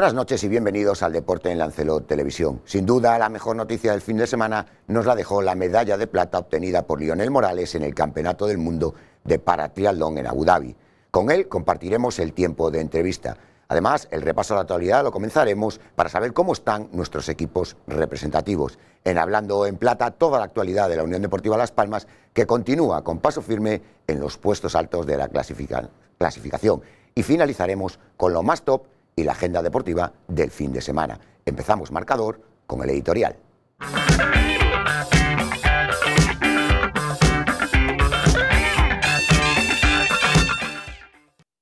Buenas noches y bienvenidos al Deporte en Lancelot Televisión. Sin duda, la mejor noticia del fin de semana nos la dejó la medalla de plata obtenida por Lionel Morales en el Campeonato del Mundo de Paratriatlón en Abu Dhabi. Con él compartiremos el tiempo de entrevista. Además, el repaso a la actualidad lo comenzaremos para saber cómo están nuestros equipos representativos. En Hablando en Plata, toda la actualidad de la Unión Deportiva Las Palmas, que continúa con paso firme en los puestos altos de la clasificación. Y finalizaremos con lo más top y la agenda deportiva del fin de semana. Empezamos marcador con el editorial.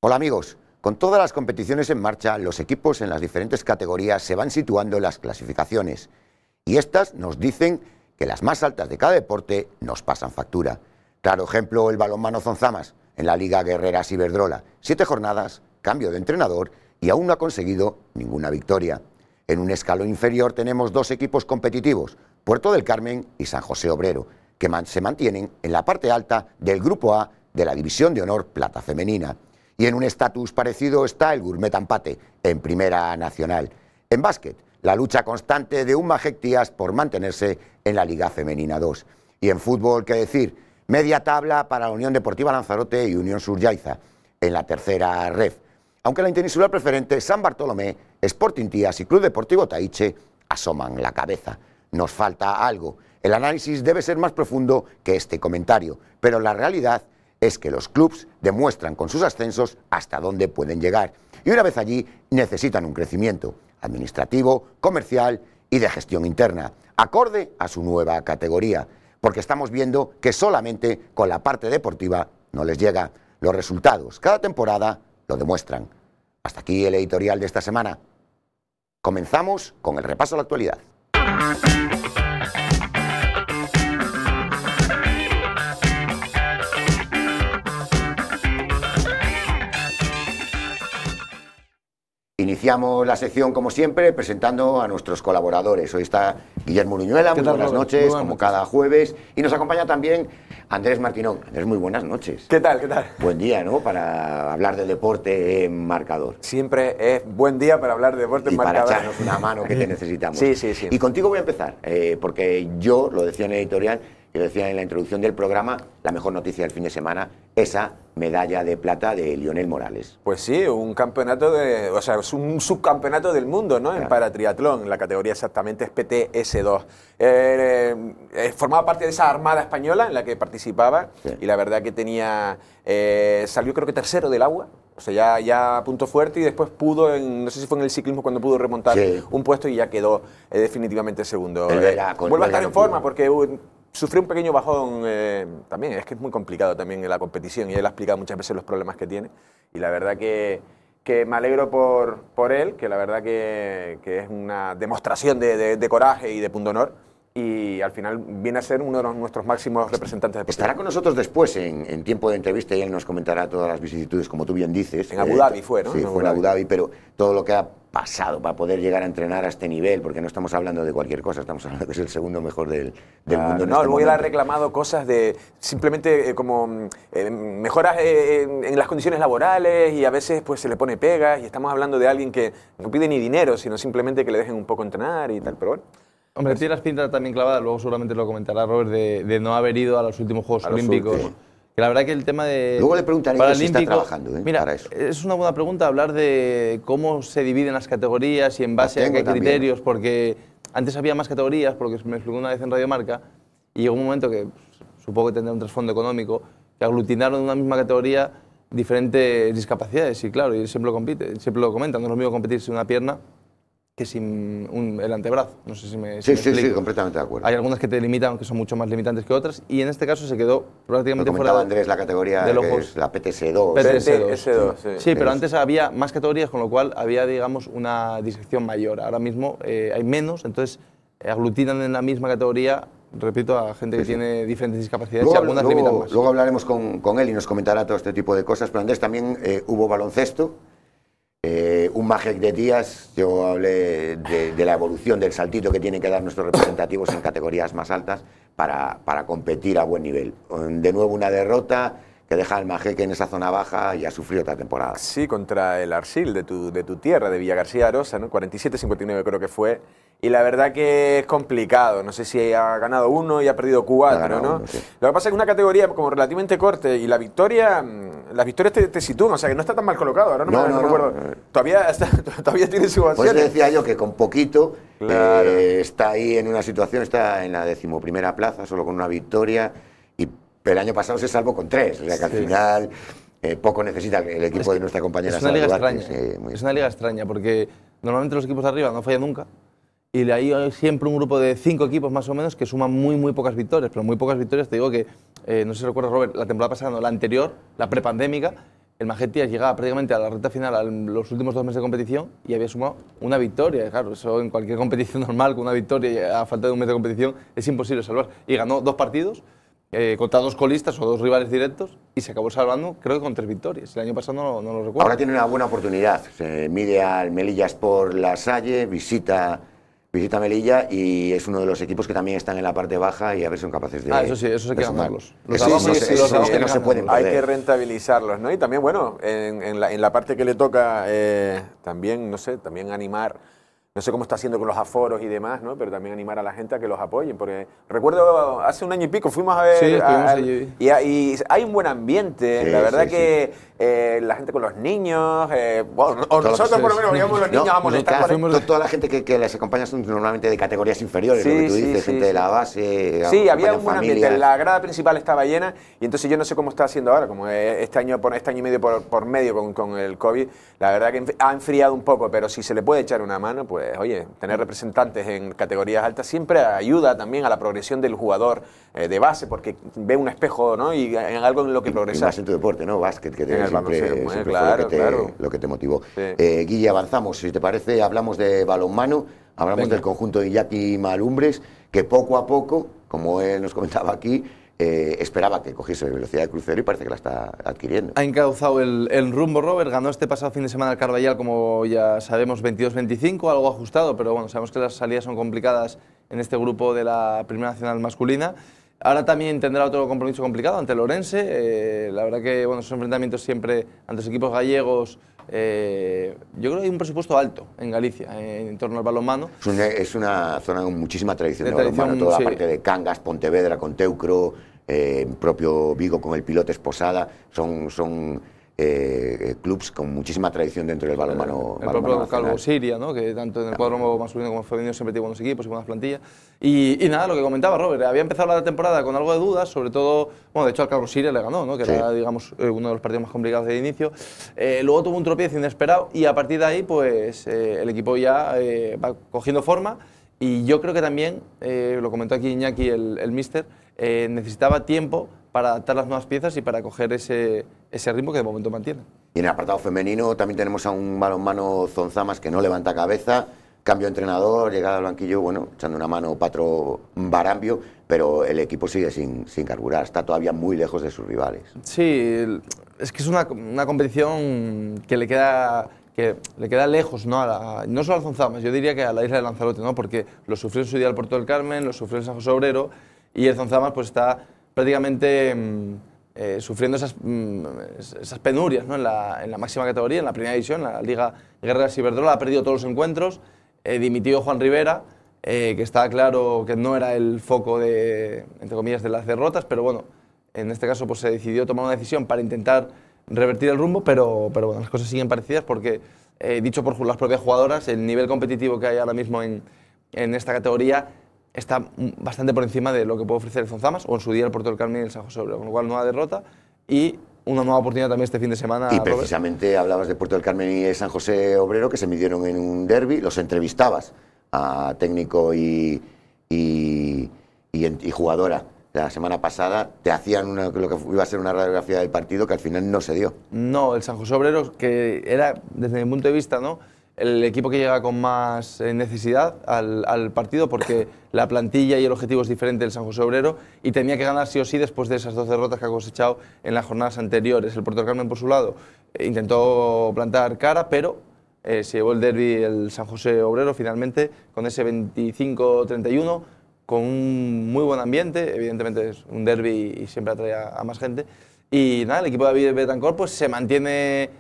Hola amigos, con todas las competiciones en marcha, los equipos en las diferentes categorías se van situando en las clasificaciones y estas nos dicen que las más altas de cada deporte nos pasan factura. Claro ejemplo, el Mano Zonzamas en la Liga Guerrera Ciberdrola. Siete jornadas, cambio de entrenador y aún no ha conseguido ninguna victoria. En un escalón inferior tenemos dos equipos competitivos, Puerto del Carmen y San José Obrero, que se mantienen en la parte alta del Grupo A de la División de Honor Plata Femenina. Y en un estatus parecido está el Gourmet Ampate, en Primera Nacional. En básquet, la lucha constante de un Majectías por mantenerse en la Liga Femenina 2. Y en fútbol, qué decir, media tabla para la Unión Deportiva Lanzarote y Unión Yaiza... en la tercera red aunque la interinsular preferente San Bartolomé, Sporting Tías y Club Deportivo Taiche asoman la cabeza. Nos falta algo. El análisis debe ser más profundo que este comentario, pero la realidad es que los clubes demuestran con sus ascensos hasta dónde pueden llegar y una vez allí necesitan un crecimiento administrativo, comercial y de gestión interna, acorde a su nueva categoría, porque estamos viendo que solamente con la parte deportiva no les llega. Los resultados cada temporada lo demuestran. Hasta aquí el editorial de esta semana. Comenzamos con el repaso a la actualidad. Iniciamos la sección, como siempre, presentando a nuestros colaboradores. Hoy está Guillermo Uruñuela, muy buenas noches, como cada jueves. Y nos acompaña también Andrés Martinón. Andrés, muy buenas noches. ¿Qué tal? ¿Qué tal? Buen día, ¿no? Para hablar del deporte en marcador. Siempre es buen día para hablar de deporte en marcador. Para echarnos una mano que te necesitamos. Sí, sí, sí. Y contigo voy a empezar, eh, porque yo, lo decía en editorial, que decía en la introducción del programa, la mejor noticia del fin de semana, esa medalla de plata de Lionel Morales. Pues sí, un campeonato de, o sea, es un subcampeonato del mundo, ¿no? En paratriatlón, la categoría exactamente es PTS2. Eh, eh, eh, formaba parte de esa armada española en la que participaba y la verdad que tenía, salió creo que tercero del agua, o sea, ya, ya punto fuerte y después pudo, no sé si fue en el ciclismo cuando pudo remontar un puesto y ya quedó definitivamente segundo. vuelve a estar en forma porque Sufrió un pequeño bajón eh, también, es que es muy complicado también la competición y él ha explicado muchas veces los problemas que tiene y la verdad que, me alegro por, él, que la verdad que, es una demostración de, coraje y de punto honor y al final viene a ser uno de nuestros máximos representantes. Estará con nosotros después en, tiempo de entrevista y él nos comentará todas las vicisitudes, como tú bien dices. En Abu Dhabi fue, ¿no? Sí, fue en Abu Dhabi, pero todo lo que ha pasado para poder llegar a entrenar a este nivel, porque no estamos hablando de cualquier cosa, estamos hablando que es el segundo mejor del, ah, mundo. no, él este ha reclamado cosas de simplemente eh, como eh, mejoras eh, en, las condiciones laborales y a veces pues se le pone pegas y estamos hablando de alguien que no pide ni dinero, sino simplemente que le dejen un poco entrenar y tal, pero bueno. Hombre, pues- tiene las también clavada, luego seguramente lo comentará Robert, de, no haber ido a los últimos Juegos Olímpicos. Que la verdad que el tema de. Luego le preguntaré si está trabajando ¿eh? Mira, para eso. Es una buena pregunta hablar de cómo se dividen las categorías y en base a qué criterios, porque antes había más categorías, porque me explicó una vez en Radio Marca, y llegó un momento que pues, supongo que tendrá un trasfondo económico, que aglutinaron en una misma categoría diferentes discapacidades, y claro, y siempre lo compite, siempre lo comentan, no es lo mismo competir sin una pierna que sin un, el antebrazo. No sé si me. Si sí, sí, sí, completamente de acuerdo. Hay algunas que te limitan, que son mucho más limitantes que otras, y en este caso se quedó prácticamente fuera. Andrés la categoría de la PTS2. pts sí. pero antes había más categorías, con lo cual había, digamos, una disección mayor. Ahora mismo eh, hay menos, entonces eh, aglutinan en la misma categoría repito, a gente que tiene diferentes discapacidades luego, y algunas limitan más. Luego hablaremos con, con, él y nos comentará todo este tipo de cosas, pero Andrés, también eh, hubo baloncesto, eh, un Magic de días. yo hablé de, la evolución del saltito que tienen que dar nuestros representativos en categorías más altas para, competir a buen nivel. De nuevo una derrota que deja al Magic en esa zona baja y ha sufrido otra temporada. Sí, contra el Arsil de tu, de tu tierra, de García Arosa, ¿no? 47-59 creo que fue y la verdad que es complicado. No sé si ha ganado uno y ha perdido cuatro, ¿no? Lo que pasa es que una categoría como relativamente corta y la victoria, mm, las victorias te, sitúan, o sea que no está tan mal colocado, ahora no, me, acuerdo Todavía, todavía tiene su decía yo que con poquito eh, está ahí en una situación, está en la decimoprimera plaza, solo con una victoria, y el año pasado se salvó con tres, o sea que al final... Eh, poco necesita el equipo de nuestra compañera. Es una liga extraña. es una liga extraña porque normalmente los equipos de arriba no fallan nunca, y ahí hay siempre un grupo de cinco equipos más o menos que suman muy, muy pocas victorias, pero muy pocas victorias, te digo que, eh, no sé si recuerdas Robert, la temporada pasada, no, la anterior, la prepandémica, el Majetia llegaba prácticamente a la recta final, a los últimos dos meses de competición, y había sumado una victoria. claro, eso en cualquier competición normal, con una victoria a falta de un mes de competición, es imposible salvar. Y ganó dos partidos, eh, contra dos colistas o dos rivales directos, y se acabó salvando, creo que con tres victorias. El año pasado no, no lo recuerdo. Ahora tiene una buena oportunidad. Se mide al Melillas por La Salle, visita visita Melilla y es uno de los equipos que también están en la parte baja y a ver si son capaces de. Ah, eso sí, eso se que no Hay que rentabilizarlos, ¿no? Y también, bueno, en, la, parte que le toca, eh, también, no sé, también animar. No sé cómo está haciendo con los aforos y demás, ¿no? Pero también animar a la gente a que los apoyen. Porque recuerdo hace un año y pico fuimos a ver. Sí, y, hay un buen ambiente. la verdad que. Eh, la gente con los niños, eh, o pues nosotros por lo menos los niños a toda la gente que, les acompaña son normalmente de categorías inferiores, gente de la base. Sí, había un la grada principal estaba llena y entonces yo no sé cómo está haciendo ahora, como eh, este año, por, este año y medio por, por medio con, el COVID, la verdad que ha enfriado un poco, pero si se le puede echar una mano, pues oye, tener representantes en categorías altas siempre ayuda también a la progresión del jugador de base, porque ve un espejo ¿no? y en algo en lo que progresa. en tu deporte, ¿no? Básquet, que te siempre, claro, lo que te, lo que te motivó. Eh, Guille, avanzamos, si te parece, hablamos de balonmano, hablamos del conjunto de Iñaki Malumbres, que poco a poco, como él nos comentaba aquí, eh, esperaba que cogiese velocidad de crucero y parece que la está adquiriendo. Ha encauzado el, rumbo Robert, ganó este pasado fin de semana el Carvallal, como ya sabemos, 22-25, algo ajustado, pero bueno, sabemos que las salidas son complicadas en este grupo de la Primera Nacional Masculina. Ahora también tendrá otro compromiso complicado ante Lorense. Eh, la verdad que bueno, esos enfrentamientos siempre ante los equipos gallegos. Eh, yo creo que hay un presupuesto alto en Galicia eh, en, torno al balonmano. Es una, zona con muchísima tradición de, balonmano, toda parte de Cangas, Pontevedra con Teucro, propio Vigo con el piloto Esposada, son, son eh, eh, clubs con muchísima tradición dentro del balonmano. El, propio Calvo Siria, ¿no? que tanto en el ah. cuadro más masculino como femenino siempre tiene buenos equipos y buenas plantillas. Y, nada, lo que comentaba Robert, había empezado la temporada con algo de dudas, sobre todo, bueno, de hecho al Calvo Siria le ganó, ¿no? que era digamos, eh, uno de los partidos más complicados del inicio. Eh, luego tuvo un tropiezo inesperado y a partir de ahí, pues el equipo ya va cogiendo forma. Y yo creo que también, lo comentó aquí Iñaki, el, el mister, necesitaba tiempo para adaptar las nuevas piezas y para coger ese, ese ritmo que de momento mantiene. Y en el apartado femenino también tenemos a un balonmano Zonzamas que no levanta cabeza, cambio de entrenador, llegada al banquillo, bueno, echando una mano Patro Barambio, pero el equipo sigue sin, sin carburar, está todavía muy lejos de sus rivales. Sí, es que es una, competición que le queda que le queda lejos, ¿no? A no solo a Zonzamas, yo diría que a la isla de Lanzarote, ¿no? Porque lo sufrió en su día el Puerto del Carmen, lo sufrió en San José Obrero y el Zonzamas pues está prácticamente mm, eh, sufriendo esas, mm, penurias en, la, máxima categoría, en la primera división, la Liga Guerrera Ciberdrola, ha perdido todos los encuentros, eh, dimitió Juan Rivera, eh, que estaba claro que no era el foco de, entre comillas, de las derrotas, pero bueno, en este caso pues, se decidió tomar una decisión para intentar revertir el rumbo, pero, bueno, las cosas siguen parecidas porque, dicho por las propias jugadoras, el nivel competitivo que hay ahora mismo en, en esta categoría está bastante por encima de lo que puede ofrecer el Zonzamas o en su día el Puerto del Carmen y el San José Obrero, con lo cual nueva derrota y una nueva oportunidad también este fin de semana. Y precisamente hablabas de Puerto del Carmen y San José Obrero que se midieron en un derby, los entrevistabas a técnico y, y, jugadora la semana pasada te hacían una, lo que iba a ser una radiografía del partido que al final no se dio. No, el San José Obrero, que era, desde mi punto de vista, ¿no? el equipo que llega con más eh, necesidad al, partido porque la plantilla y el objetivo es diferente del San José Obrero y tenía que ganar sí o sí después de esas dos derrotas que ha cosechado en las jornadas anteriores. El Puerto Carmen, por su lado, eh, intentó plantar cara, pero eh, se llevó el derby el San José Obrero finalmente con ese 25-31 con un muy buen ambiente, evidentemente es un derby y siempre atrae a, más gente. Y nada, el equipo de David Betancourt pues, se mantiene,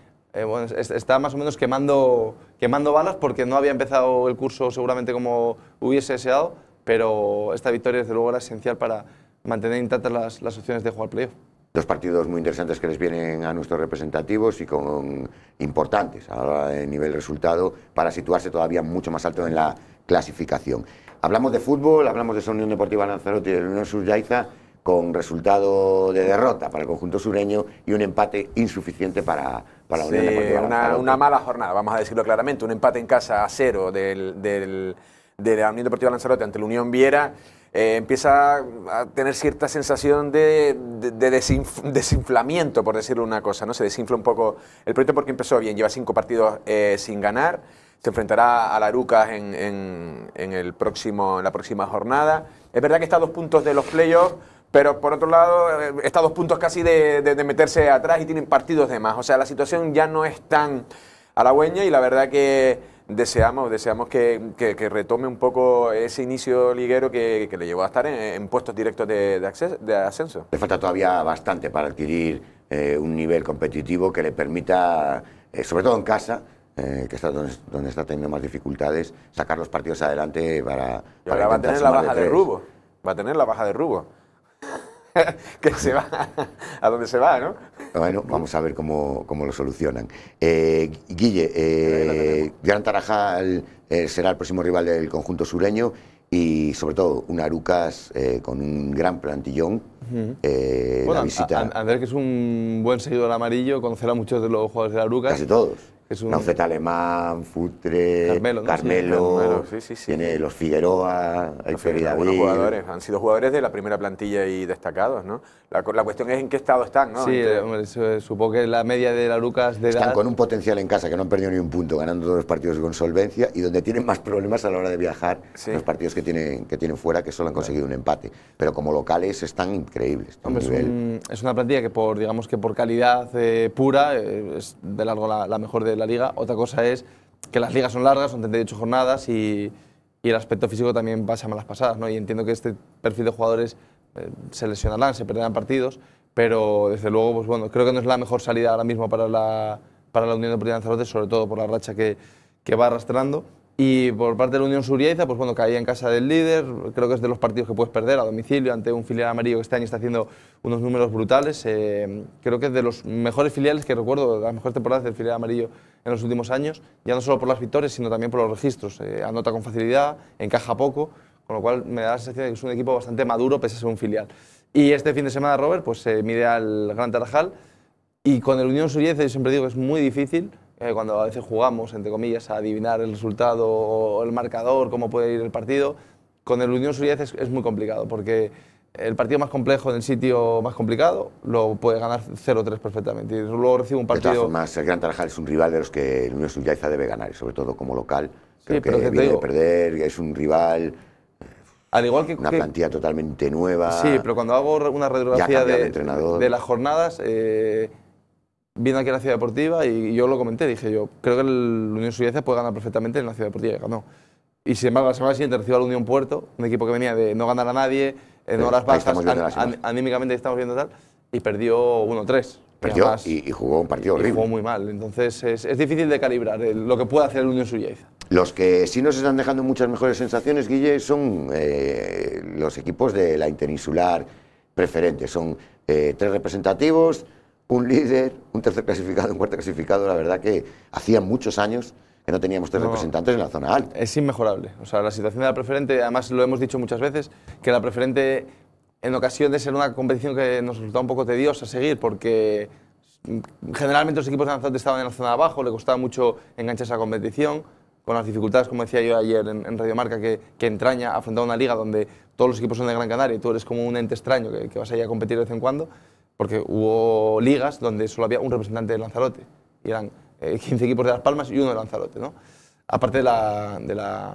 está más o menos quemando quemando balas porque no había empezado el curso seguramente como hubiese deseado, pero esta victoria desde luego era esencial para mantener intactas las, opciones de jugar playoff dos partidos muy interesantes que les vienen a nuestros representativos y con importantes a nivel resultado para situarse todavía mucho más alto en la clasificación. Hablamos de fútbol, hablamos de esa Unión Deportiva Lanzarote y de la Unión Yaiza con resultado de derrota para el conjunto sureño y un empate insuficiente para para una, una, mala jornada, vamos a decirlo claramente. Un empate en casa a cero del, del, de la Unión Deportiva Lanzarote ante la Unión Viera. Eh, empieza a tener cierta sensación de, de, desinflamiento, por decirlo una cosa, ¿no? Se desinfla un poco el proyecto porque empezó bien, lleva cinco partidos eh, sin ganar, se enfrentará a la Arucas en, en, el próximo, en la próxima jornada. Es verdad que está a dos puntos de los playoffs, pero por otro lado, eh, está a dos puntos casi de, meterse atrás y tienen partidos de más. O sea, la situación ya no es tan halagüeña y la verdad que deseamos, deseamos que, retome un poco ese inicio liguero que, le llevó a estar en, puestos directos de, acceso, de, ascenso. Le falta todavía bastante para adquirir eh, un nivel competitivo que le permita, eh, sobre todo en casa, que está donde, está teniendo más dificultades, sacar los partidos adelante para... va a tener la baja de Rubo. Va a tener la baja de Rubo. que se va a dónde se va, ¿no? Bueno, vamos a ver cómo, lo solucionan. Eh, Guille, eh, Gran Tarajal eh, será el próximo rival del conjunto sureño y sobre todo un Arucas eh, con un gran plantillón. Bueno, que es un buen seguidor amarillo, conocerá muchos de los jugadores de Arucas. Casi todos. Es un... Alemán, Futre, Carmelo, Carmelo, sí, sí, tiene los Figueroa, hay jugadores, Han sido jugadores de la primera plantilla y destacados, ¿no? La, cuestión es en qué estado están, ¿no? Sí, supongo que la media de la Lucas de Están con un potencial en casa que no han perdido ni un punto, ganando todos los partidos con solvencia y donde tienen más problemas a la hora de viajar los partidos que tienen, que tienen fuera, que solo han conseguido un empate. Pero como locales están increíbles. es, una plantilla que por, digamos que por calidad eh, pura eh, es de largo la mejor de la liga. Otra cosa es que las ligas son largas, son 38 jornadas y, el aspecto físico también pasa malas pasadas. ¿no? Y entiendo que este perfil de jugadores eh, se lesionarán, se perderán partidos, pero desde luego, pues bueno, creo que no es la mejor salida ahora mismo para la, para la Unión Deportiva de Lanzarote, sobre todo por la racha que, que va arrastrando y por parte de la Unión Surieza pues bueno, caía en casa del líder, creo que es de los partidos que puedes perder a domicilio ante un filial amarillo que este año está haciendo unos números brutales. Eh, creo que es de los mejores filiales que recuerdo, de las mejores temporadas del filial amarillo en los últimos años, ya no solo por las victorias, sino también por los registros. Eh, anota con facilidad, encaja poco, con lo cual me da la sensación de que es un equipo bastante maduro pese a ser un filial. Y este fin de semana, Robert, pues se mide al Gran Tarajal y con el Unión Surieza yo siempre digo que es muy difícil eh, cuando a veces jugamos, entre comillas, a adivinar el resultado o el marcador, cómo puede ir el partido, con el Unión Suriez es, muy complicado, porque el partido más complejo en el sitio más complicado lo puede ganar 0-3 perfectamente. Y luego recibe un partido... más el Gran Tarajal es un rival de los que el Unión Suriaiza debe ganar, sobre todo como local. Creo que, perder, es un rival... Al igual que una plantilla totalmente nueva. Sí, pero cuando hago una radiografía de, de, las jornadas, eh, ...vino aquí a la ciudad deportiva y yo lo comenté, dije yo, creo que el Unión Suiza puede ganar perfectamente en la ciudad deportiva y ganó. Y sin embargo, la semana siguiente recibió al Unión Puerto, un equipo que venía de no ganar a nadie, en horas bajas, anímicamente estamos viendo tal, y perdió 1-3. Perdió y, y, jugó un partido horrible. jugó muy mal, entonces es, es difícil de calibrar eh, lo que puede hacer el Unión Suiza. Los que sí nos están dejando muchas mejores sensaciones, Guille, son eh, los equipos de la interinsular preferente. Son eh, tres representativos, un líder, un tercer clasificado, un cuarto clasificado. La verdad que hacía muchos años que no teníamos tres representantes en la zona alta. Es inmejorable. O sea, la situación de la preferente, además lo hemos dicho muchas veces, que la preferente en ocasión de ser una competición que nos resultaba un poco tediosa seguir porque generalmente los equipos de Lanzarote estaban en la zona de abajo, le costaba mucho enganchar esa competición con las dificultades, como decía yo ayer en, Radio Marca, que, entraña afrontar una liga donde todos los equipos son de Gran Canaria y tú eres como un ente extraño que, que vas a a competir de vez en cuando porque hubo ligas donde solo había un representante de Lanzarote, y eran 15 eh, equipos de Las Palmas y uno de Lanzarote, ¿no? Aparte de la,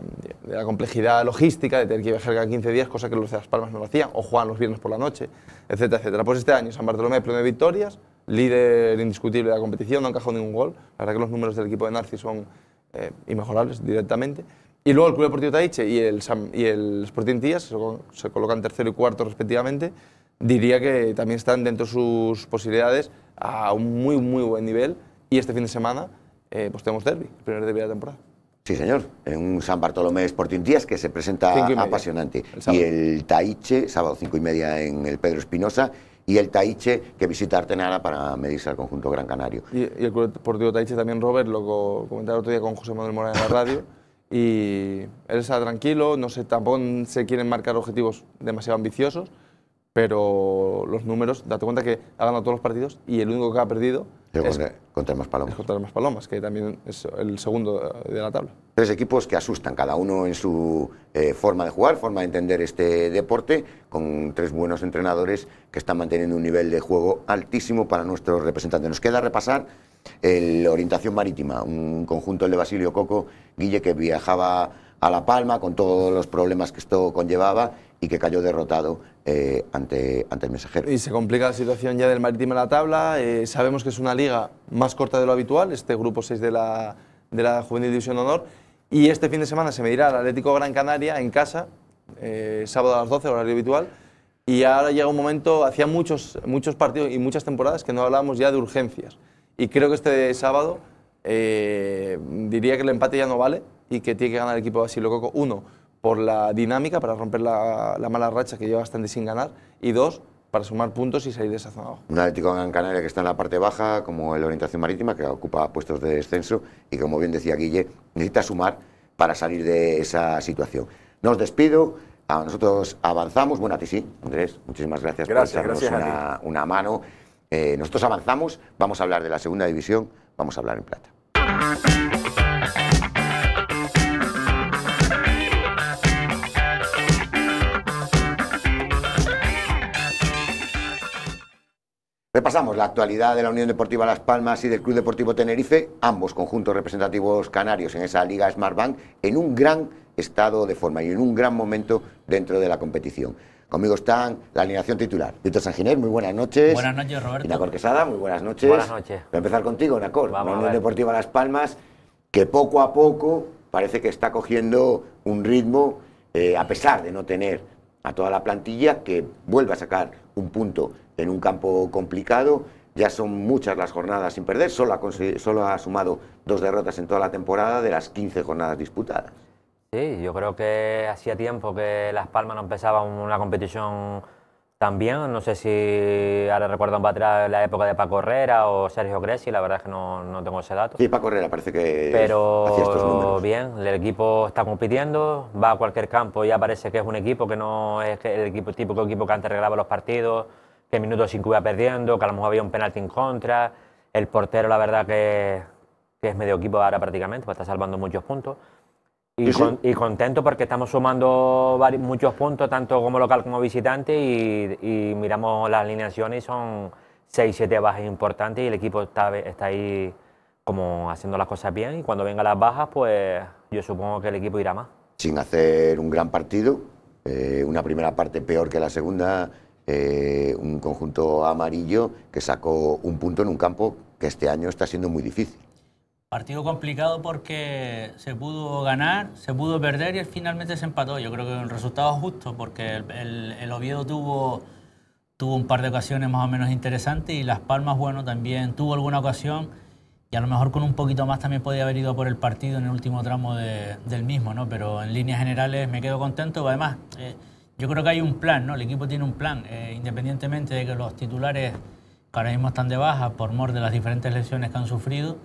complejidad logística, de tener que viajar cada 15 días, cosa que los de Las Palmas no lo hacían, o jugaban los viernes por la noche, etcétera, etcétera. Pues este año San Bartolomé, pleno de victorias, líder indiscutible de la competición, no encajado ningún gol. La verdad que los números del equipo de Narci son eh, inmejorables directamente. Y luego el Club Deportivo Taiche y el, y el Sporting Tías se, se colocan tercero y cuarto respectivamente diría que también están dentro de sus posibilidades a un muy, muy buen nivel. Y este fin de semana eh, pues tenemos derby, el primer derby de la temporada. Sí, señor. En un San Bartolomé Sporting Díaz que se presenta apasionante. y el Taiche, sábado 5 y media en el Pedro Espinosa. Y el Taiche que visita Artenara para medirse al conjunto Gran Canario. Y, el Club Deportivo Taiche también, Robert, lo comentaba el otro día con José Manuel Morales en la radio. y él está tranquilo, no sé, tampoco se quieren marcar objetivos demasiado ambiciosos pero los números, date cuenta que ha ganado todos los partidos y el único que ha perdido es contra, el más palomas. contra más palomas, que también es el segundo eh, de la tabla. Tres equipos que asustan, cada uno en su eh, forma de jugar, forma de entender este deporte, con tres buenos entrenadores que están manteniendo un nivel de juego altísimo para nuestros representantes. Nos queda repasar el Orientación Marítima, un conjunto el de Basilio Coco, Guille, que viajaba a La Palma con todos los problemas que esto conllevaba y que cayó derrotado eh, ante, el mensajero. Y se complica la situación ya del Marítimo en la tabla. Eh, sabemos que es una liga más corta de lo habitual, este grupo 6 de la, de la Juvenil División Honor. Y este fin de semana se medirá al Atlético Gran Canaria en casa, eh, sábado a las 12, horario habitual. Y ahora llega un momento, hacía muchos, muchos partidos y muchas temporadas que no hablábamos ya de urgencias. Y creo que este sábado diría que el empate ya no vale y que tiene que ganar el equipo de Basilo Coco. Uno, por la dinámica, para romper la, mala racha que lleva bastante sin ganar, y dos, para sumar puntos y salir de esa zona abajo. Un Atlético Gran Canaria que está en la parte baja, como la Orientación Marítima, que ocupa puestos de descenso y, como bien decía Guille, necesita sumar para salir de esa situación. Nos despido, nosotros avanzamos, bueno, a ti sí, Andrés, muchísimas gracias, por echarnos una, mano. Eh, nosotros avanzamos, vamos a hablar de la segunda división, vamos a hablar en plata. Repasamos la actualidad de la Unión Deportiva Las Palmas y del Club Deportivo Tenerife, ambos conjuntos representativos canarios en esa Liga Smart Smartbank, en un gran estado de forma y en un gran momento dentro de la competición. Conmigo están la alineación titular. Víctor Sanginés, muy buenas noches. Buenas noches, Roberto. Y Quesada, muy buenas noches. Buenas noches. Voy a empezar contigo, Nacor. Vamos la Unión Deportiva Las Palmas, que poco a poco parece que está cogiendo un ritmo, eh, a pesar de no tener a toda la plantilla que vuelve a sacar un punto en un campo complicado. Ya son muchas las jornadas sin perder, solo ha, solo ha sumado dos derrotas en toda la temporada de las 15 jornadas disputadas. Sí, yo creo que hacía tiempo que Las Palmas no empezaba una competición también. No sé si ahora recuerdan para atrás la época de Paco Herrera o Sergio Gresi, la verdad es que no, no, tengo ese dato. Sí, Paco Herrera parece que. Pero bien, el equipo está compitiendo, va a cualquier campo, y parece que es un equipo que no es el equipo típico equipo que antes reglaba los partidos, que minutos 5 iba perdiendo, que a lo mejor había un penalti en contra. El portero, la verdad, que, es medio equipo ahora prácticamente, pues está salvando muchos puntos. Y, contento porque estamos sumando muchos puntos, tanto como local como visitante, y, miramos las alineaciones, son 6-7 bajas importantes y el equipo está, ahí como haciendo las cosas bien y cuando vengan las bajas, pues yo supongo que el equipo irá más. Sin hacer un gran partido, eh, una primera parte peor que la segunda, eh, un conjunto amarillo que sacó un punto en un campo que este año está siendo muy difícil. Partido complicado porque se pudo ganar, se pudo perder y finalmente se empató. Yo creo que un resultado justo porque el, Oviedo tuvo, tuvo un par de ocasiones más o menos interesantes y Las Palmas, bueno, también tuvo alguna ocasión y a lo mejor con un poquito más también podía haber ido por el partido en el último tramo del mismo, ¿no? Pero en líneas generales me quedo contento. Además, eh, yo creo que hay un plan, ¿no? El equipo tiene un plan, eh, independientemente de que los titulares que ahora mismo están de baja por mor de las diferentes lesiones que han sufrido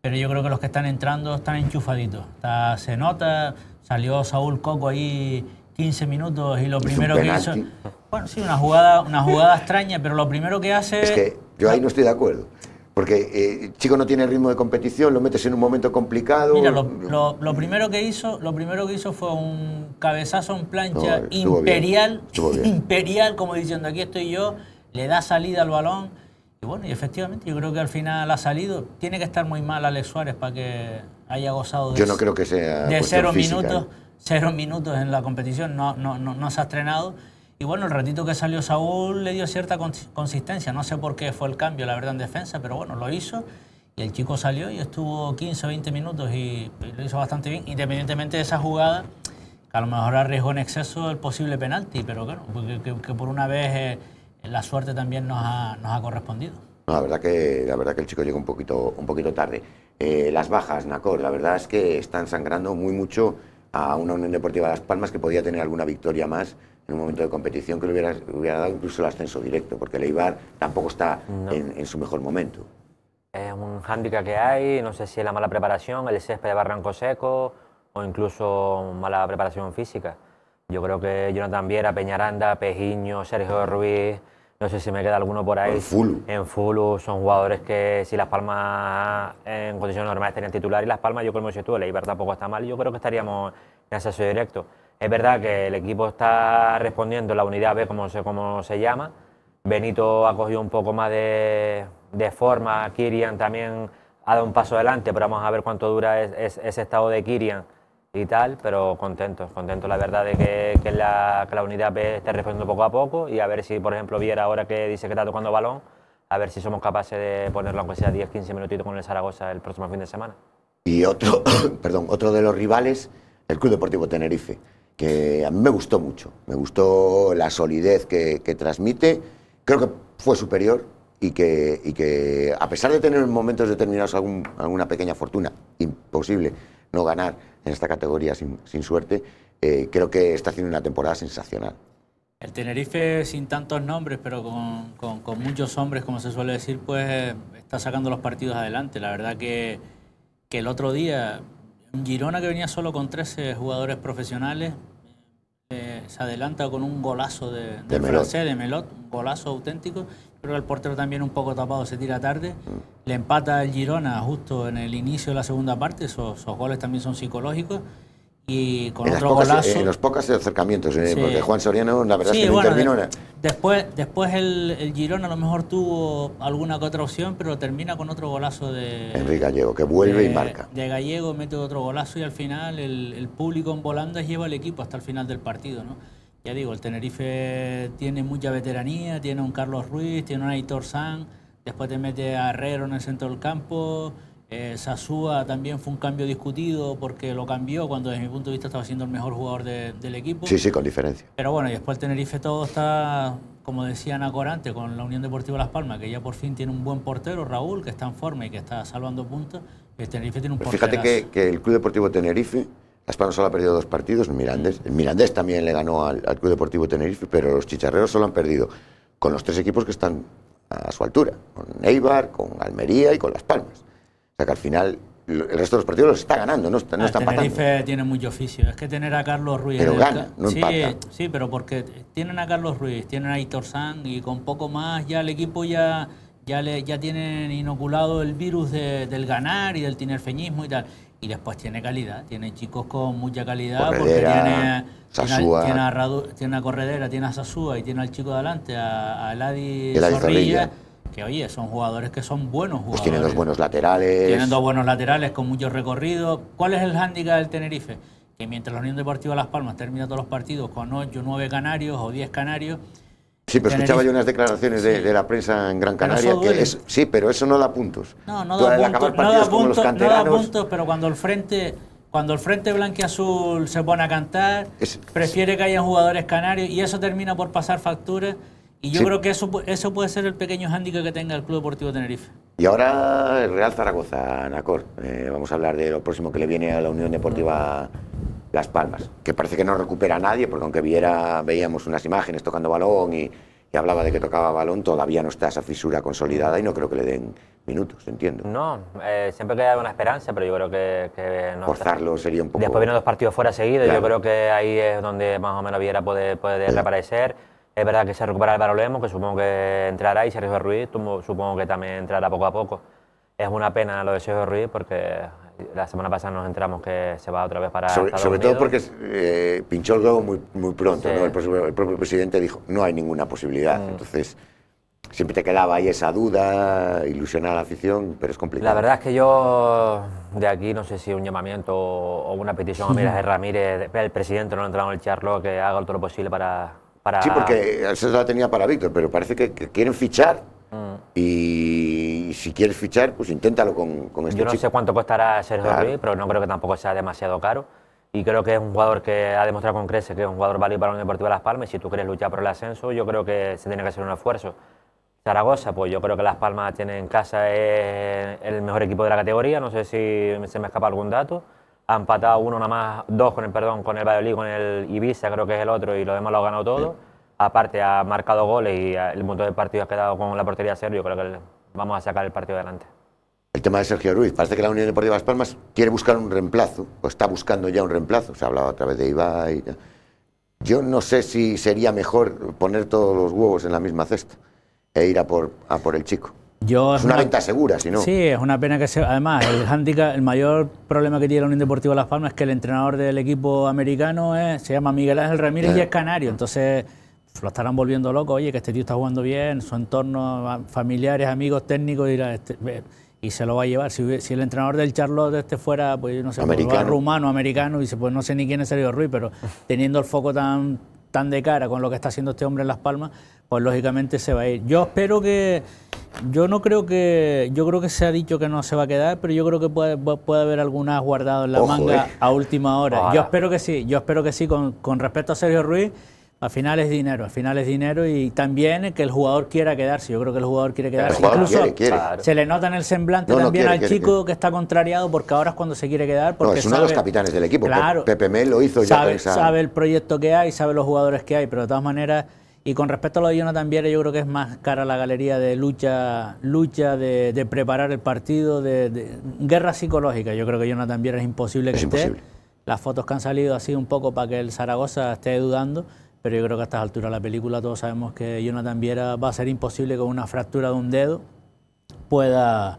pero yo creo que los que están entrando están enchufaditos. se nota, salió Saúl Coco ahí 15 minutos y lo primero que hizo... Bueno, sí, una jugada, una jugada extraña, pero lo primero que hace... Es que yo ahí no estoy de acuerdo. Porque el eh, chico no tiene ritmo de competición, lo metes en un momento complicado. Mira, lo, primero que hizo, lo primero que hizo fue un cabezazo en plancha imperial, imperial, como diciendo aquí estoy yo, le da salida al balón y bueno, y efectivamente, yo creo que al final ha salido. Tiene que estar muy mal Alex Suárez para que haya gozado de, yo no creo que sea de cero minutos. ¿eh? Cero minutos en la competición, no, no, no, no se ha estrenado. Y bueno, el ratito que salió Saúl le dio cierta consistencia. No sé por qué fue el cambio, la verdad, en defensa, pero bueno, lo hizo. Y el chico salió y estuvo 15 o 20 minutos y, lo hizo bastante bien, independientemente de esa jugada, que a lo mejor arriesgó en exceso el posible penalti, pero claro, que, por una vez eh, la suerte también nos ha, correspondido. la, verdad que, la verdad que el chico llega un poquito, un poquito tarde. Eh, las bajas, Nacor, la verdad es que están sangrando muy mucho a una Unión Deportiva de Las Palmas que podía tener alguna victoria más en un momento de competición que le hubiera, hubiera dado incluso el ascenso directo, porque el Eibar tampoco está en, en su mejor momento. Es un hándicap que hay, no sé si es la mala preparación, el césped de barranco seco o incluso mala preparación física. Yo creo que Jonathan Viera, Peñaranda, Pejiño, Sergio Ruiz, no sé si me queda alguno por ahí. En Fulu. En Fulu son jugadores que si Las Palmas en condiciones normales tenían titular y Las Palmas yo creo que si tú, el Eibar tampoco está mal, yo creo que estaríamos en acceso directo. Es verdad que el equipo está respondiendo, la unidad B como se, se llama. Benito ha cogido un poco más de, de forma, Kirian también ha dado un paso adelante, pero vamos a ver cuánto dura ese estado de Kirian y tal, pero contentos, contento la verdad de que, que, la, la, unidad B esté respondiendo poco a poco y a ver si, por ejemplo, Viera ahora que dice que está tocando balón, a ver si somos capaces de ponerlo aunque sea 10-15 minutitos con el Zaragoza el próximo fin de semana. Y otro, perdón, otro de los rivales, el Club Deportivo Tenerife, que a mí me gustó mucho, me gustó la solidez que, que transmite, creo que fue superior, y que, y que, a pesar de tener en momentos determinados alguna pequeña fortuna, imposible no ganar, en esta categoría sin, suerte, eh, creo que está haciendo una temporada sensacional. El Tenerife, sin tantos nombres, pero con, con, muchos hombres, como se suele decir, pues eh, está sacando los partidos adelante. La verdad que, que el otro día, Girona, que venía solo con 13 jugadores profesionales, eh, se adelanta con un golazo de, de, de Melot, un golazo auténtico. Pero el portero también un poco tapado se tira tarde. Le empata el Girona justo en el inicio de la segunda parte. Esos, goles también son psicológicos. Y con otro golazo. En los pocos acercamientos, eh, porque Juan Soriano, la verdad es que no después, después el, Girona a lo mejor tuvo alguna que otra opción, pero termina con otro golazo de. Enrique Gallego, que vuelve y marca. De Gallego mete otro golazo y al final el, el público en volandas lleva al equipo hasta el final del partido, ¿no? Ya digo, el Tenerife tiene mucha veteranía, tiene un Carlos Ruiz, tiene un Aitor San, después te mete a Herrero en el centro del campo, eh, Sasúa también fue un cambio discutido porque lo cambió cuando desde mi punto de vista estaba siendo el mejor jugador del equipo. Sí, sí, con diferencia. Pero bueno, y después el Tenerife todo está, como decía Nacorante, con la Unión Deportiva Las Palmas, que ya por fin tiene un buen portero, Raúl, que está en forma y que está salvando puntos. El Tenerife tiene un portero. Fíjate que, que, el Club Deportivo Tenerife Palmas solo ha perdido dos partidos Mirandés. El Mirandés también le ganó al, Club Deportivo Tenerife, pero los chicharreros solo han perdido con los tres equipos que están a su altura, con Eibar, con Almería y con Las Palmas. O sea que al final el resto de los partidos los está ganando, no, no ah, está Tenerife tiene mucho oficio. Es que tener a Carlos Ruiz. Pero gana, no sí, sí, pero porque tienen a Carlos Ruiz, tienen a Hitor San y con poco más ya el equipo ya, ya, le, ya tienen inoculado el virus del ganar y del tinerfeñismo y tal y después tiene calidad. Tiene chicos con mucha calidad porque tiene, tiene, a Corredera, tiene a Sasúa y tiene al chico de adelante, a, a Ladi Zorrilla, Que oye, son jugadores que son buenos jugadores. Pues tienen dos buenos laterales. Tienen dos buenos laterales con mucho recorrido. ¿Cuál es el hándicap del Tenerife? Que mientras la Unión Deportiva Las Palmas termina todos los partidos con 8 9 canarios o 10 canarios, Sí, pero escuchaba yo unas declaraciones de, la prensa en Gran Canaria que es, sí, pero eso no da puntos. No, no da, puntos, no da, puntos, pero cuando el frente cuando el frente blanqueazul se pone a cantar, prefiere que haya jugadores canarios y eso termina por pasar facturas. Y yo creo que eso, eso puede ser el pequeño hándicap que tenga el Club Deportivo Tenerife. Y ahora el Real Zaragoza, Nacor. Eh, vamos a hablar de lo próximo que le viene a la Unión Deportiva las Palmas, que parece que no recupera nadie, porque aunque viera, veíamos unas imágenes tocando balón y, hablaba de que tocaba balón, todavía no está esa fisura consolidada y no creo que le den minutos, entiendo. No, eh, siempre queda una esperanza, pero yo creo que... que Forzarlo sería un poco... Después vienen dos partidos fuera seguidos, yo creo que ahí es donde más o menos Viera puede, puede reaparecer. Es verdad que se recupera el barolemo, que supongo que entrará, y Sergio Ruiz supongo que también entrará poco a poco. Es una pena lo de Sergio Ruiz porque la semana pasada nos enteramos que se va otra vez para. Sobre, sobre todo porque eh, pinchó el globo muy, muy pronto. El, propio presidente dijo: no hay ninguna posibilidad. Mm. Entonces, siempre te quedaba ahí esa duda, ilusionar a la afición, pero es complicado. La verdad es que yo, de aquí, no sé si un llamamiento o una petición a de Ramírez, el presidente, no entrado en el charlo, que haga todo lo posible para. para... Sí, porque eso la tenía para Víctor, pero parece que quieren fichar y, si quieres fichar, pues inténtalo con, con este Yo no sé cuánto costará Sergio Ruiz, pero no creo que tampoco sea demasiado caro. Y creo que es un jugador que ha demostrado con creces que es un jugador válido para un Deportivo de Las Palmas. Y si tú quieres luchar por el ascenso, yo creo que se tiene que hacer un esfuerzo. Zaragoza, pues yo creo que Las Palmas tiene en casa eh, el mejor equipo de la categoría. No sé si se me escapa algún dato. Ha empatado uno nada más, dos con el, perdón, con el Valladolid, con el Ibiza, creo que es el otro, y lo demás lo ha ganado todo aparte ha marcado goles y el montón de partidos ha quedado con la portería cero, yo creo que vamos a sacar el partido adelante. El tema de Sergio Ruiz, parece que la Unión Deportiva Las Palmas quiere buscar un reemplazo, o está buscando ya un reemplazo, se ha hablado a través de Ibai. Yo no sé si sería mejor poner todos los huevos en la misma cesta e ir a por, por el chico. es, una, venta segura, si no. Sí, es una pena que se. Además, el mayor problema que tiene la Unión Deportiva Las Palmas es que el entrenador del equipo americano es, se llama Miguel Ángel Ramírez y eh. es canario. Entonces, lo estarán volviendo loco, oye, que este tío está jugando bien, su entorno, familiares, amigos, técnicos, este, y se lo va a llevar. Si, el entrenador del Charlotte este fuera, pues no sé, pues, rumano, americano, y dice, pues no sé ni quién es Sergio Ruiz, pero teniendo el foco tan, tan de cara con lo que está haciendo este hombre en Las Palmas, pues lógicamente se va a ir. Yo espero que, yo no creo que, yo creo que se ha dicho que no se va a quedar, pero yo creo que puede, puede haber algunas guardadas en la manga eh. a última hora. Yo espero que sí, yo espero que sí, con, con respecto a Sergio Ruiz. Al final es dinero, al final es dinero y también que el jugador quiera quedarse. Yo creo que el jugador quiere quedarse. Incluso se le nota en el semblante también al chico que está contrariado porque ahora es cuando se quiere quedar. no, es uno de los capitanes del equipo. Pepe Mel lo hizo sabe, ya Sabe el proyecto que hay, sabe los jugadores que hay, pero de todas maneras. Y con respecto a lo de Jonathan Viera, yo creo que es más cara la galería de lucha, lucha de, preparar el partido, de, guerra psicológica. Yo creo que Jonathan Viera es imposible que es esté. Las fotos que han salido así un poco para que el Zaragoza esté dudando pero yo creo que a estas alturas de la película todos sabemos que Jonathan Viera va a ser imposible con una fractura de un dedo pueda,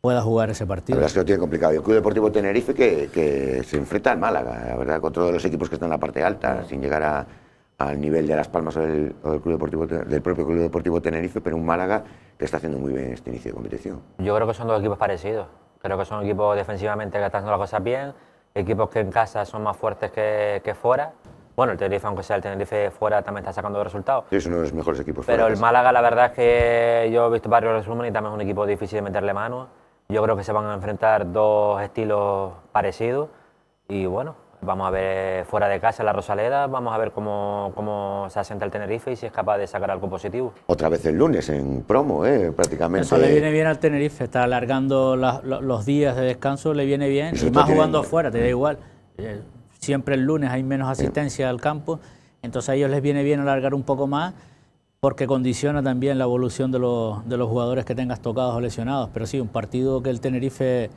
pueda jugar ese partido. La verdad es que lo tiene complicado. Y el Club Deportivo Tenerife que, que se enfrenta al Málaga, la verdad, con todos los equipos que están en la parte alta, sin llegar a, al nivel de Las Palmas o del, Club Deportivo, del propio Club Deportivo Tenerife, pero un Málaga que está haciendo muy bien este inicio de competición. Yo creo que son dos equipos parecidos. Creo que son equipos defensivamente que están haciendo las cosas bien, equipos que en casa son más fuertes que, que fuera. Bueno, el Tenerife, aunque sea el Tenerife fuera, también está sacando resultados. Es uno de los mejores equipos. Pero el Málaga, la verdad es que yo he visto varios resúmenes y también es un equipo difícil de meterle mano. Yo creo que se van a enfrentar dos estilos parecidos y bueno, vamos a ver fuera de casa la Rosaleda, vamos a ver cómo, cómo se asienta el Tenerife y si es capaz de sacar algo positivo. Otra vez el lunes en promo, ¿eh? prácticamente. Eso le viene bien al Tenerife, está alargando los días de descanso, le viene bien, y más jugando afuera, te da igual. Eh, siempre el lunes hay menos asistencia al campo, entonces a ellos les viene bien alargar un poco más porque condiciona también la evolución de los, de los jugadores que tengas tocados o lesionados. Pero sí, un partido que el Tenerife,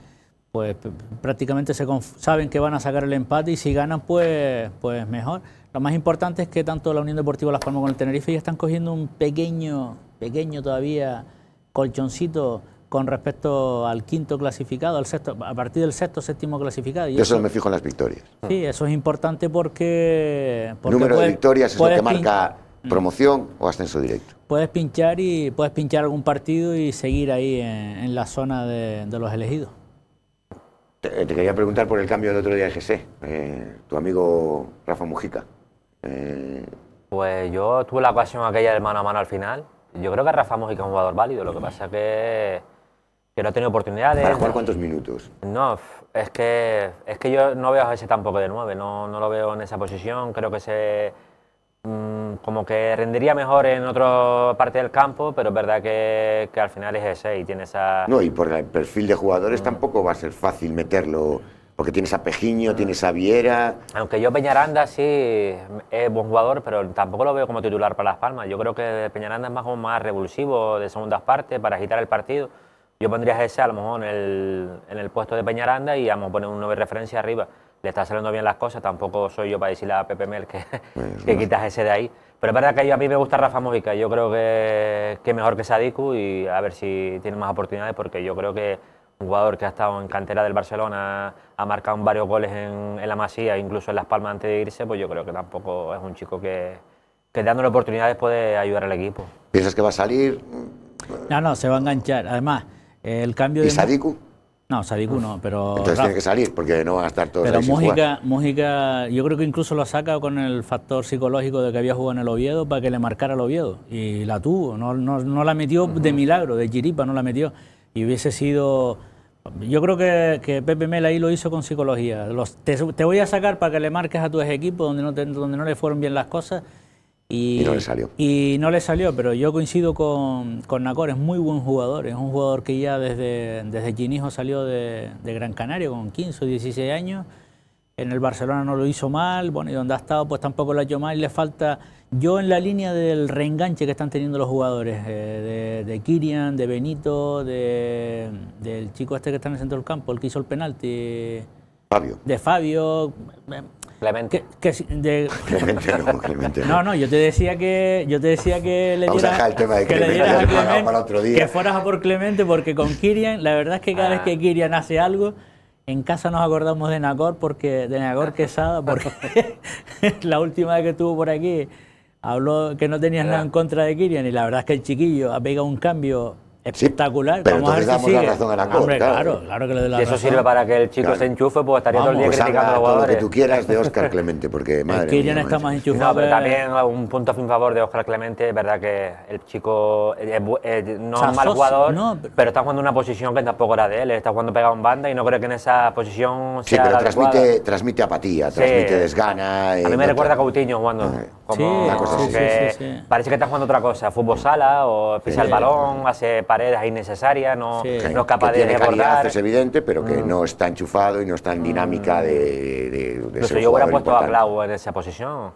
pues prácticamente se saben que van a sacar el empate y si ganan, pues, pues mejor. Lo más importante es que tanto la Unión Deportiva Las Palmas con el Tenerife ya están cogiendo un pequeño, pequeño todavía colchoncito con respecto al quinto clasificado, al sexto, a partir del sexto, séptimo clasificado. Y eso, me fijo en las victorias. Sí, eso es importante porque... porque Número de victorias es lo que marca promoción o ascenso directo. Puedes pinchar y puedes pinchar algún partido y seguir ahí en, la zona de, los elegidos. Te, quería preguntar por el cambio del otro día del GC, eh, tu amigo Rafa Mujica. Eh, pues yo tuve la ocasión aquella de mano a mano al final. Yo creo que Rafa Mujica es un jugador válido, lo que pasa que que no ha tenido oportunidades. ¿Para jugar cuántos minutos? No, es que, es que yo no veo a ese tampoco de nueve. no, no lo veo en esa posición, creo que se mm, como que rendiría mejor en otra parte del campo, pero es verdad que, al final es ese y tiene esa... No, y por el perfil de jugadores mm. tampoco va a ser fácil meterlo, porque tienes a Pejiño, tiene mm. tienes a Viera... Aunque yo Peñaranda sí es buen jugador, pero tampoco lo veo como titular para Las Palmas, yo creo que Peñaranda es más como más revulsivo de segundas partes para agitar el partido yo pondría a ese a lo mejor en el, en el puesto de Peñaranda y vamos a poner un 9 de referencia arriba. Le está saliendo bien las cosas, tampoco soy yo para decirle a Pepe Mel que, que quitas ese de ahí. Pero es verdad que a mí me gusta Rafa Mojica, yo creo que, que mejor que Sadiku y a ver si tiene más oportunidades porque yo creo que un jugador que ha estado en cantera del Barcelona, ha marcado varios goles en, en, la Masía, incluso en Las Palmas antes de irse, pues yo creo que tampoco es un chico que, que dándole oportunidades puede ayudar al equipo. ¿Piensas que va a salir? No, no, se va a enganchar. Además, el cambio ¿Y de... Sadiku? No, Sadiku no, pero... Entonces tiene que salir, porque no va a estar todo. Pero música, música, yo creo que incluso lo saca con el factor psicológico de que había jugado en el Oviedo para que le marcara el Oviedo. Y la tuvo, no, no, no la metió de milagro, de chiripa, no la metió. Y hubiese sido... Yo creo que, Pepe Mel ahí lo hizo con psicología. Los, te, voy a sacar para que le marques a tus equipos donde no, donde no le fueron bien las cosas y, no le salió. Y no le salió, pero yo coincido con, con Nacor, es muy buen jugador, es un jugador que ya desde, desde salió de, Gran Canaria con 15 o 16 años. En el Barcelona no lo hizo mal, bueno, y donde ha estado pues tampoco lo ha hecho mal y le falta... Yo en la línea del reenganche que están teniendo los jugadores, eh, de, Kirian, de Benito, del chico este que está en el centro del campo, el que hizo el penalti... Fabio. De Fabio. Clemente. no, Clemente no. No, yo te decía que, yo te decía que le dieras, tema que, le otro día. que fueras por Clemente, porque con Kirian, la verdad es que cada vez ah. que Kirian hace algo, en casa nos acordamos de Nagor, porque, de Nagor Quesada, porque la última vez que estuvo por aquí habló que no tenías nada en contra de Kirian, y la verdad es que el chiquillo ha pegado un cambio Espectacular. pero Vamos a damos La razón a la Hombre, claro, claro, que le doy la y eso sirve para que el chico se enchufe, pues estaría todo el día pues criticando a los jugadores. Todo lo que tú quieras de Oscar Clemente, porque madre. Es que ya no está más No, pero también un punto a fin favor de Oscar Clemente, es verdad que el chico no es mal jugador, pero... está jugando una posición que tampoco era de él. Está jugando pegado en banda y no creo que en esa posición sea. Sí, pero transmite, apatía, transmite desgana. A mí me recuerda a Coutinho jugando. Como, cosa, Parece que estás jugando otra cosa, fútbol sala o pisa el balón, hace paredes innecesarias, no, no es capaz de tiene es evidente, pero que mm. no está enchufado y no está en mm. dinámica de, de, yo hubiera puesto a Clau en esa posición.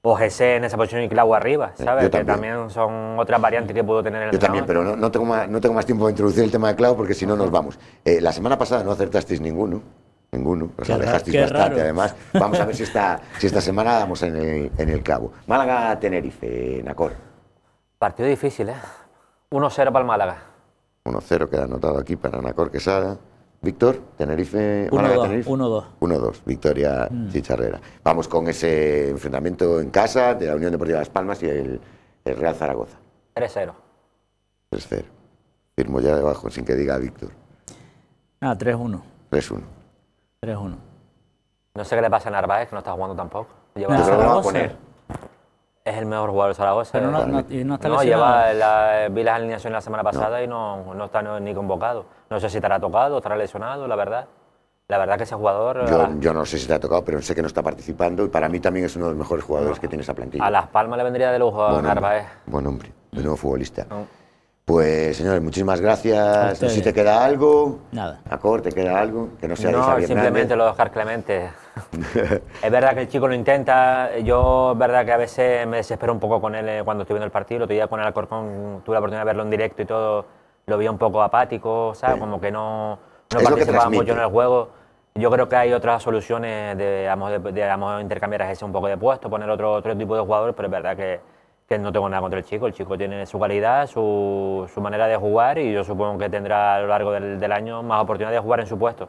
O GC en esa posición y Clau arriba, eh, ¿sabes? que también. son otras variantes que pudo tener el Yo también, pero no, no, tengo más, no tengo más tiempo de introducir el tema de Clau porque si no nos vamos. Eh, la semana pasada no acertasteis ninguno. Ninguno, sea, alejasteis bastante además. Vamos a ver si esta, si esta semana damos en el, en el Málaga-Tenerife, Nacor. Partido difícil, ¿eh? 1-0 para el Málaga. 1-0 queda anotado aquí para Nacor Quesada. Víctor, Tenerife, 1-2. 1-2, victoria mm. chicharrera. Vamos con ese enfrentamiento en casa de la Unión Deportiva de Las Palmas y el, el Real Zaragoza. 3-0. 3-0. Firmo ya debajo sin que diga Víctor. Ah, 3-1. 3-1. 3-1. No sé qué le pasa a Narváez, que no está jugando tampoco. Lleva Es el mejor jugador de Zaragoza. no, no, no está no, lleva la, eh, vi las alineaciones la semana pasada y no, no está ni convocado. No sé si estará tocado, estará lesionado, la verdad. La verdad que ese jugador... Yo, ah, no sé si te ha tocado, pero sé que no está participando y para mí también es uno de los mejores jugadores ah. que tiene esa plantilla. A Las Palmas le vendría de lujo a Narváez. Buen hombre, de nuevo futbolista. Pues señores, muchísimas gracias. si te queda algo. Nada. Acor, ¿te queda algo? Que no sea No, simplemente lo lo dejar Clemente. es verdad que el chico lo intenta. Yo, es verdad que a veces me desespero un poco con él eh, cuando estoy viendo el partido. El otro día con el Alcorcón tuve la oportunidad de verlo en directo y todo. Lo vi un poco apático, ¿sabes? sea Como que no, no participaba mucho en el juego. Yo creo que hay otras soluciones de, digamos, de, intercambiar ese un poco de puesto, poner otro, otro tipo de jugador, pero es verdad que que no tengo nada contra el chico, el chico tiene su calidad, su, su manera de jugar y yo supongo que tendrá a lo largo del, del, año más oportunidad de jugar en su puesto.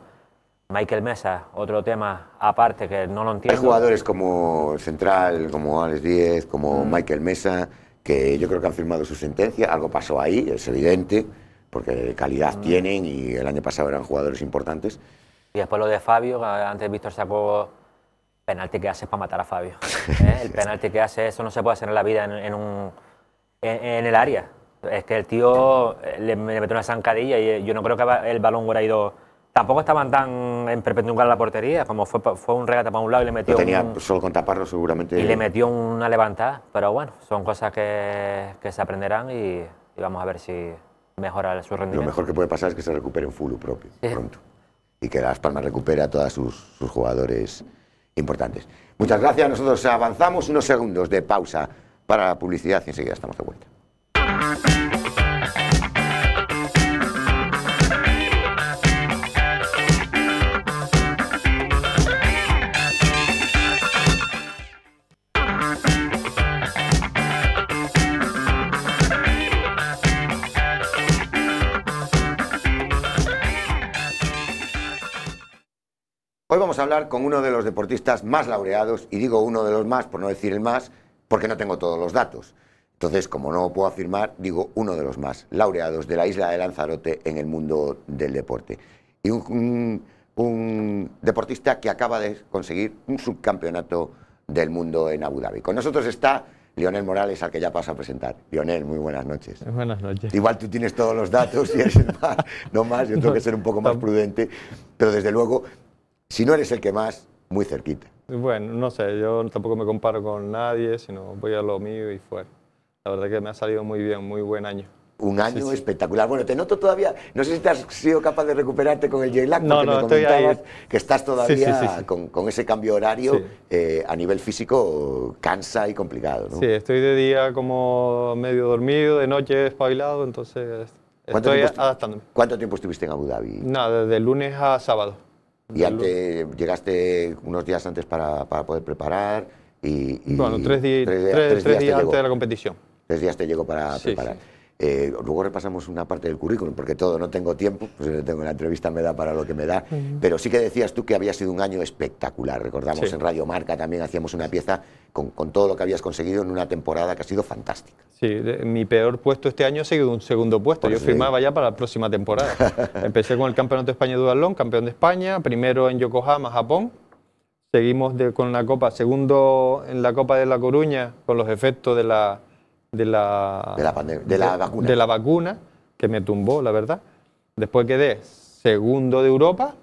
Michael Mesa, otro tema aparte que no lo entiendo. Hay jugadores como Central, como Alex Díez, como mm. Michael Mesa, que yo creo que han firmado su sentencia, algo pasó ahí, es evidente, porque calidad mm. tienen y el año pasado eran jugadores importantes. Y después lo de Fabio, antes Víctor sacó penalti que haces para matar a Fabio. Eh, el penalti que hace, eso no se puede hacer en la vida en, un, en, el área. Es que el tío eh, le, metió una zancadilla y eh, yo no creo que el balón hubiera ido. Tampoco estaban tan en perpendicular a la portería, como fue, fue un regate para un lado y le metió. tenía solo con taparlo seguramente. Y le metió una levantada, pero bueno, son cosas que, que se aprenderán y, vamos a ver si mejora su rendimiento. Lo mejor que puede pasar es que se recupere un full propio pronto y que Las Palmas recupere a todos sus, sus jugadores importantes. Muchas gracias. Nosotros avanzamos unos segundos de pausa para la publicidad y enseguida estamos de vuelta. hablar con uno de los deportistas más laureados, y digo uno de los más, por no decir el más, porque no tengo todos los datos. Entonces, como no puedo afirmar, digo uno de los más laureados de la isla de Lanzarote en el mundo del deporte. Y un, deportista que acaba de conseguir un subcampeonato del mundo en Abu Dhabi. Con nosotros está Lionel Morales, al que ya paso a presentar. Lionel, muy buenas noches. Buenas noches. Igual tú tienes todos los datos y el no más, yo tengo que ser un poco más prudente, pero desde luego si no eres el que más, muy cerquita. Bueno, no sé, yo tampoco me comparo con nadie, sino voy a lo mío y fuera. La verdad que me ha salido muy bien, muy buen año. Un año espectacular. Bueno, te noto todavía, no sé si te has sido capaz de recuperarte con el J-Lag, no, no, me comentabas que estás todavía con, ese cambio horario eh, a nivel físico cansa y complicado. Sí, estoy de día como medio dormido, de noche espabilado, entonces estoy adaptándome. ¿Cuánto tiempo estuviste en Abu Dhabi? Nada, desde lunes a sábado. Y te llegaste unos días antes para, para poder preparar y, Bueno, tres, días, antes de la competición. Tres días te llegó para preparar. Eh, luego repasamos una parte del currículum, porque todo no tengo tiempo, pues eh, tengo la entrevista, me da para lo que me da. Pero sí que decías tú que había sido un año espectacular. Recordamos en Radio Marca también hacíamos una pieza con, todo lo que habías conseguido en una temporada que ha sido fantástica. Sí, mi peor puesto este año ha sido un segundo puesto. Pues Yo firmaba ya para la próxima temporada. Empecé con el Campeonato de España de Duatlón, campeón de España, primero en Yokohama, Japón. Seguimos de, con la Copa, segundo en la Copa de La Coruña, con los efectos de la de la, de la, vacuna. De la vacuna, que me tumbó, la verdad. Después quedé segundo de Europa,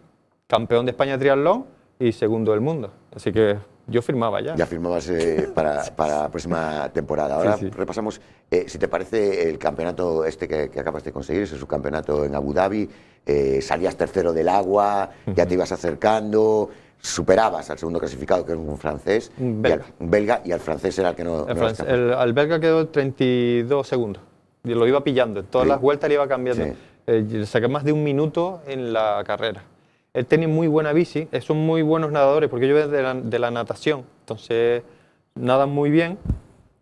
campeón de España triatlón y segundo del mundo. Así que yo firmaba ya. Ya firmabas eh, para, la próxima temporada. Ahora repasamos, eh, si te parece, el campeonato este que, acabas de conseguir, ese campeonato en Abu Dhabi. Eh, salías tercero del agua, ya te ibas acercando superabas al segundo clasificado, que era un francés, belga. Y al, belga, y al francés era el que no... al belga quedó 32 segundos, y lo iba pillando, en todas las vueltas le iba cambiando. Eh, le saqué más de un minuto en la carrera. Él tiene muy buena bici, son muy buenos nadadores, porque yo vengo de la, natación, entonces nadan muy bien,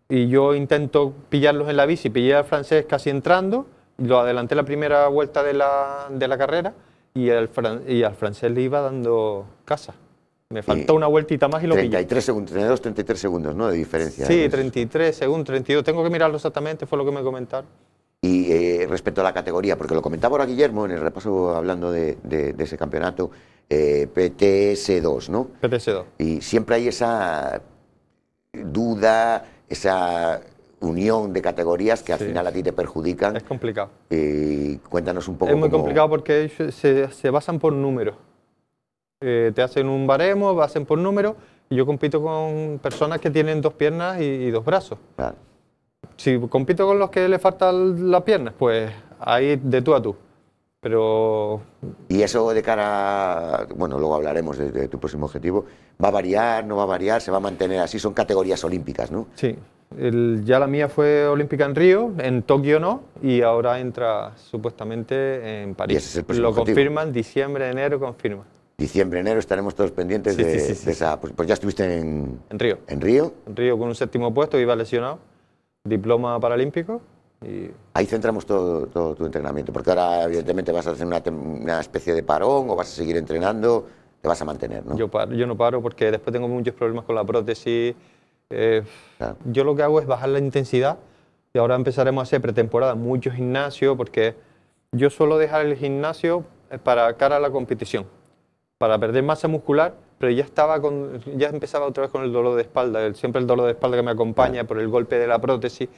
y yo intento pillarlos en la bici, pillé al francés casi entrando, lo adelanté la primera vuelta de la, carrera, y, y al francés le iba dando casa. Me faltó una vueltita más y lo 33 segundos, 33 segundos, ¿no? De diferencia. Sí, 33 segundos, 32. Tengo que mirarlo exactamente, fue lo que me comentaron. Y eh, respecto a la categoría, porque lo comentaba ahora Guillermo en el repaso hablando de, ese campeonato, eh, PTS2, ¿no? PTS2. Y siempre hay esa duda, esa unión de categorías que al final a ti te perjudican. Es complicado. Y cuéntanos un poco. Es muy complicado porque se, se basan por números. Eh, te hacen un baremo, hacen por número, y yo compito con personas que tienen dos piernas y, dos brazos. Si compito con los que le faltan las piernas, pues ahí de tú a tú. Pero... Y eso de cara, bueno, luego hablaremos de, tu próximo objetivo, ¿va a variar, no va a variar, se va a mantener así? Son categorías olímpicas, ¿no? Sí, ya la mía fue olímpica en Río, en Tokio no, y ahora entra supuestamente en París. Lo confirman, diciembre, enero confirman diciembre, enero estaremos todos pendientes de, esa. Pues, pues, ya estuviste en, en Río. En Río. En Río con un séptimo puesto, iba lesionado, diploma paralímpico. Y... Ahí centramos todo, tu entrenamiento, porque ahora evidentemente vas a hacer una, especie de parón o vas a seguir entrenando, te vas a mantener, ¿no? Yo, no paro porque después tengo muchos problemas con la prótesis. Eh, yo lo que hago es bajar la intensidad y ahora empezaremos a hacer pretemporada, mucho gimnasio, porque yo suelo dejar el gimnasio para cara a la competición para perder masa muscular, pero ya estaba con, ya empezaba otra vez con el dolor de espalda, el, siempre el dolor de espalda que me acompaña por el golpe de la prótesis.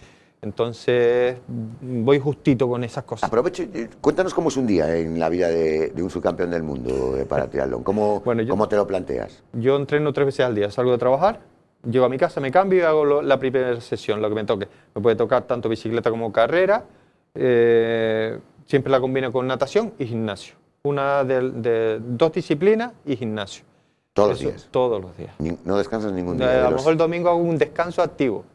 Entonces voy justito con esas cosas. Aprovecho, eh, cuéntanos cómo es un día eh, en la vida de, un subcampeón del mundo eh, para triatlón. ¿Cómo, ¿Cómo te lo planteas? Yo entreno tres veces al día. Salgo de trabajar, llego a mi casa, me cambio y hago la primera sesión, lo que me toque. Me puede tocar tanto bicicleta como carrera. siempre la combino con natación y gimnasio una de, dos disciplinas y gimnasio. ¿Todos los días? Todos los días. ¿No descansas ningún eh, día? A, lo mejor el domingo hago un descanso activo.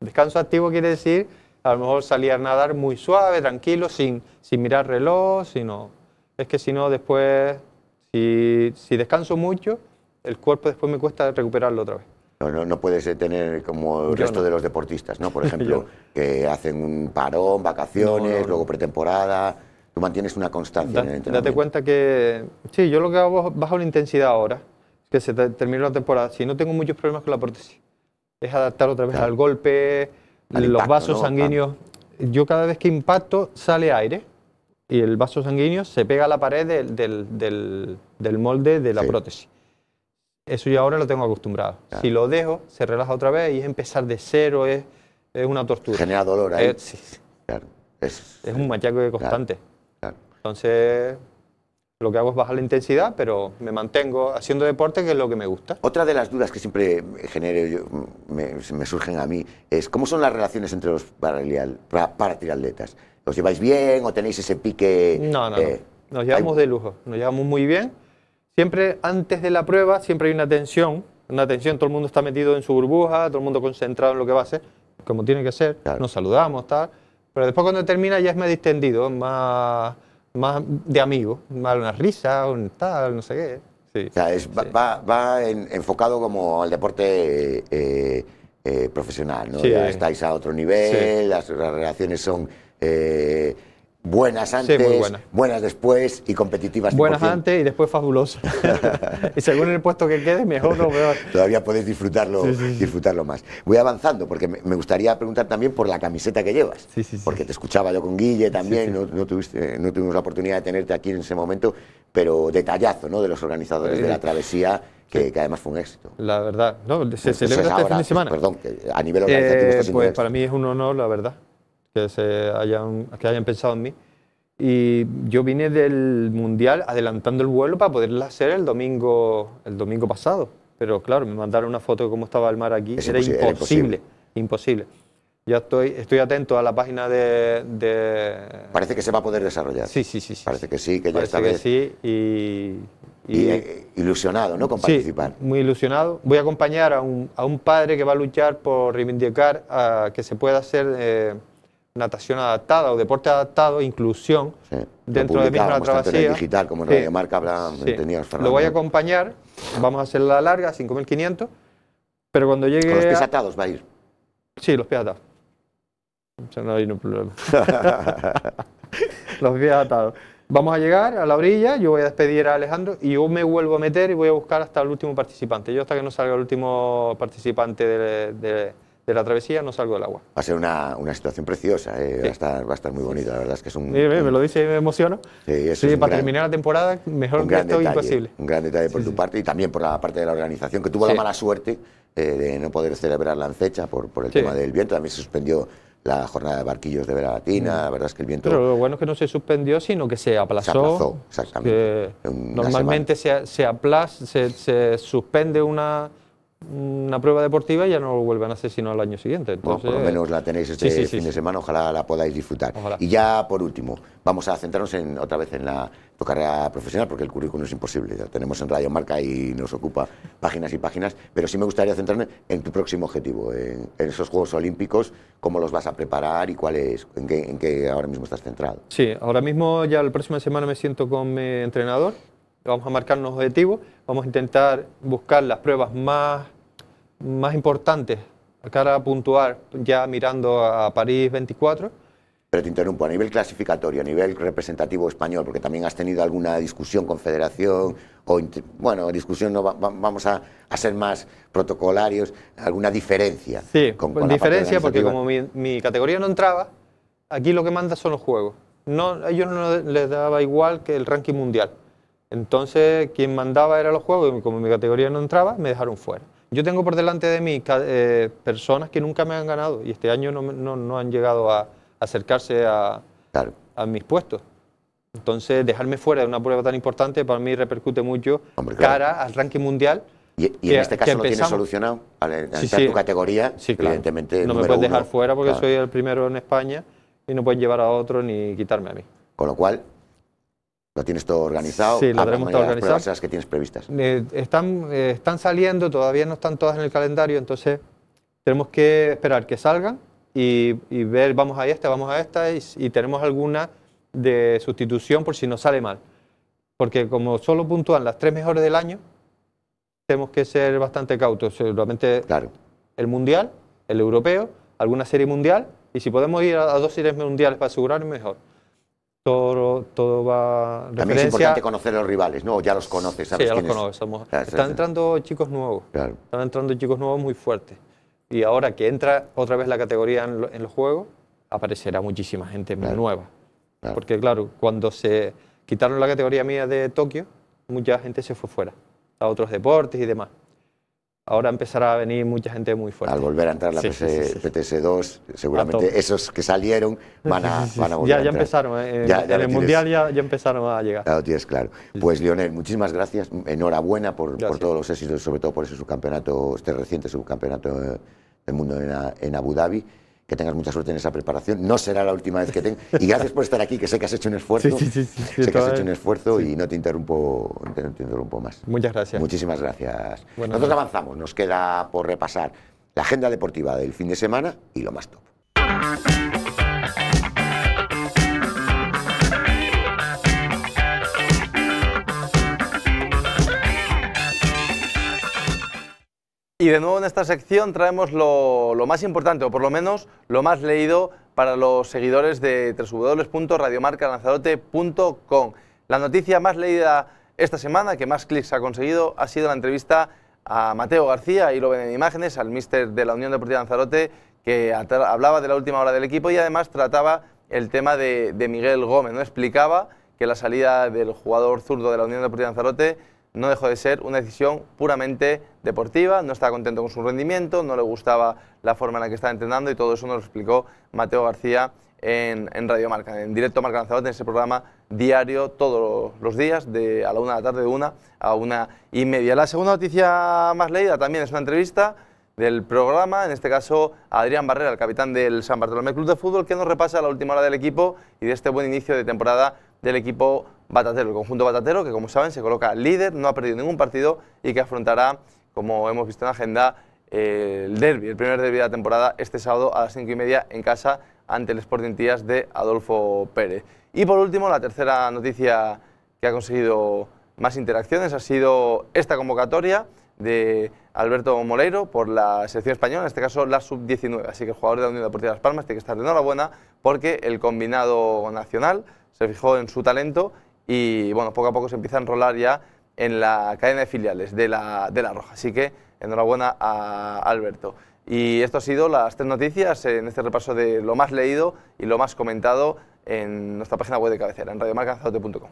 Descanso activo quiere decir, a lo mejor salir a nadar muy suave, tranquilo, sin, sin mirar reloj, sino... Es que si no, después, si, descanso mucho, el cuerpo después me cuesta recuperarlo otra vez. No, no, puedes eh, tener como el resto de los deportistas, ¿no? Por ejemplo, que hacen un parón, vacaciones, luego pretemporada. Tú mantienes una constancia. en el entrenamiento. Date cuenta que, sí, yo lo que hago es bajo la intensidad ahora, que se termina la temporada. Si no tengo muchos problemas con la prótesis, es adaptar otra vez al golpe, los vasos sanguíneos. Yo cada vez que impacto sale aire y el vaso sanguíneo se pega a la pared del, del, del, molde de la prótesis. Eso yo ahora lo tengo acostumbrado. Si lo dejo, se relaja otra vez y es empezar de cero, es, es una tortura. Genera dolor ahí. Eh, sí, claro. es un machaco constante. Entonces, lo que hago es bajar la intensidad, pero me mantengo haciendo deporte, que es lo que me gusta. Otra de las dudas que siempre genero, me, surgen a mí, es cómo son las relaciones entre los atletas ¿Os lleváis bien o tenéis ese pique? No, no, eh, nos llevamos de lujo, nos llevamos muy bien. Siempre antes de la prueba, siempre hay una tensión, una tensión, todo el mundo está metido en su burbuja, todo el mundo concentrado en lo que va a hacer, como tiene que ser, nos saludamos, tal. Pero después cuando termina ya es más distendido, más más de amigo, más una risa, un tal, no sé qué. o sea, es, va, enfocado como al deporte eh, eh, profesional, ¿no? estáis a otro nivel, las, relaciones son... Eh, buenas antes, buenas después y competitivas. Buenas antes y después fabulosas. y según el puesto que quede, mejor o peor. Todavía podéis disfrutarlo, disfrutarlo más. Voy avanzando porque me gustaría preguntar también por la camiseta que llevas. Porque te escuchaba yo con Guille también, no, tuviste, no, tuvimos la oportunidad de tenerte aquí en ese momento, pero detallazo ¿no? de los organizadores de la eh, travesía. Que, además fue un éxito. La verdad, no, se celebra este fin de pues, semana. perdón, a nivel organizativo eh, Pues para mí es un honor, la verdad que, se hayan, que hayan pensado en mí. Y yo vine del Mundial adelantando el vuelo para poderla hacer el domingo, el domingo pasado. Pero claro, me mandaron una foto de cómo estaba el mar aquí. era, imposible, imposible, Ya estoy, estoy atento a la página de, Parece que se va a poder desarrollar. Sí, sí, sí. Parece que sí, que ya está. Parece que sí y, y... Eh, ilusionado, ¿no? Con sí, participar. muy ilusionado. Voy a acompañar a un, a un, padre que va a luchar por reivindicar a que se pueda hacer... Eh, natación adaptada o deporte adaptado, inclusión dentro de misma la digital, como sí, marca tenía Lo voy a acompañar, vamos a hacer la larga, 5.500, pero cuando llegue... Con los pies atados va a ir. Sí, los pies atados. no hay ningún problema. los pies atados. Vamos a llegar a la orilla, yo voy a despedir a Alejandro y yo me vuelvo a meter y voy a buscar hasta el último participante. Yo hasta que no salga el último participante de, de de la travesía no salgo del agua. Va a ser una, situación preciosa, eh, va, a estar, muy bonita, la verdad es que es un... me lo dice y me emociono. Sí, para terminar la temporada, mejor que imposible. Un gran detalle por tu parte y también por la parte de la organización, que tuvo la mala suerte eh, de no poder celebrar la ancecha por, por el tema del viento, también se suspendió la jornada de barquillos de Verabatina, mm. la verdad es que el viento... Pero lo bueno es que no se suspendió, sino que se aplazó. Se aplazó, exactamente. Normalmente se, se aplaza, se suspende una una prueba deportiva y ya no lo vuelven a hacer sino al año siguiente. por lo menos la tenéis este fin de semana, ojalá la podáis disfrutar. Y ya por último, vamos a centrarnos en, otra vez en la tu carrera profesional, porque el currículum es imposible, ya tenemos en Radio Marca y nos ocupa páginas y páginas, pero sí me gustaría centrarme en tu próximo objetivo, en, esos Juegos Olímpicos, cómo los vas a preparar y cuál es, en qué, en qué ahora mismo estás centrado. Sí, ahora mismo ya la próxima semana me siento con mi entrenador vamos a marcar unos objetivos, vamos a intentar buscar las pruebas más, más importantes cara a puntuar ya mirando a París 24. Pero te interrumpo, a nivel clasificatorio, a nivel representativo español, porque también has tenido alguna discusión con Federación, o bueno, discusión no vamos a, ser más protocolarios, alguna diferencia. Sí, con, diferencia porque como mi, categoría no entraba, aquí lo que manda son los juegos. No, a ellos no les daba igual que el ranking mundial. Entonces, quien mandaba era los juegos y como mi categoría no entraba, me dejaron fuera. Yo tengo por delante de mí eh, personas que nunca me han ganado y este año no, no, han llegado a acercarse a, a, mis puestos. Entonces, dejarme fuera de una prueba tan importante para mí repercute mucho cara al ranking mundial. Y, en este caso lo tienes solucionado. Al tu categoría, evidentemente. No me puedes dejar fuera porque soy el primero en España y no puedes llevar a otro ni quitarme a mí. Con lo cual, ¿Lo tienes todo organizado? Sí, lo tenemos todo organizado. Las que tienes previstas. Eh, están, eh, están saliendo, todavía no están todas en el calendario, entonces tenemos que esperar que salgan y, ver, vamos a esta, vamos a esta, y, tenemos alguna de sustitución por si nos sale mal. Porque como solo puntúan las tres mejores del año, tenemos que ser bastante cautos. Seguramente claro. el mundial, el europeo, alguna serie mundial, y si podemos ir a, a dos series mundiales para asegurar, mejor todo, va... Referencia. También es importante conocer a los rivales, ¿no? Ya los conoces, ¿sabes? Sí, ya los están entrando chicos nuevos, claro. están entrando chicos nuevos muy fuertes. Y ahora que entra otra vez la categoría en, el juego, los juegos, aparecerá muchísima gente nueva. Porque claro, cuando se quitaron la categoría mía de Tokio, mucha gente se fue fuera, a otros deportes y demás ahora empezará a venir mucha gente muy fuerte. Al volver a entrar la PTS2, seguramente esos que salieron van a, van a volver. Ya, eh, ya empezaron, ya, en el Mundial ya, empezaron a llegar. Ya lo tienes claro. Pues Lionel, muchísimas gracias, enhorabuena por, por todos los éxitos, sobre todo por ese subcampeonato, este reciente subcampeonato eh, del mundo en, en Abu Dhabi que tengas mucha suerte en esa preparación. No será la última vez que tengo. Y gracias por estar aquí, que sé que has hecho un esfuerzo. Sí, sí, sí, sé que has hecho un esfuerzo y no te interrumpo, te interrumpo más. Muchas gracias. Muchísimas gracias. Bueno, Nosotros avanzamos, nos queda por repasar la agenda deportiva del fin de semana y lo más top. Y de nuevo en esta sección traemos lo, más importante, o por lo menos lo más leído para los seguidores de www.radiomarcalanzarote.com. La noticia más leída esta semana, que más clics ha conseguido, ha sido la entrevista a Mateo García, y lo ven en imágenes, al míster de la Unión Deportiva Lanzarote, que hablaba de la última hora del equipo y además trataba el tema de, de Miguel Gómez. ¿no? Explicaba que la salida del jugador zurdo de la Unión Deportiva Lanzarote no dejó de ser una decisión puramente deportiva, no estaba contento con su rendimiento, no le gustaba la forma en la que estaba entrenando y todo eso nos lo explicó Mateo García en, Radio Marca, en directo Marca Lanzarote, en ese programa diario todos los días, de a la una de la tarde, de una a una y media. La segunda noticia más leída también es una entrevista del programa, en este caso a Adrián Barrera, el capitán del San Bartolomé Club de Fútbol, que nos repasa la última hora del equipo y de este buen inicio de temporada del equipo el conjunto Batatero, que como saben se coloca líder, no ha perdido ningún partido y que afrontará, como hemos visto en la agenda, el derby, el primer derby de la temporada, este sábado a las 5 y media en casa ante el Sporting Tías de Adolfo Pérez. Y por último, la tercera noticia que ha conseguido más interacciones ha sido esta convocatoria de Alberto Moleiro por la selección española, en este caso la sub-19. Así que el jugador de la Unión Deportiva de Las Palmas tiene que estar de enhorabuena porque el combinado nacional se fijó en su talento y bueno, poco a poco se empieza a enrolar ya en la cadena de filiales de la, de la Roja. Así que enhorabuena a Alberto. Y esto ha sido las tres noticias en este repaso de lo más leído y lo más comentado en nuestra página web de cabecera, en radiomarcanzadote.com.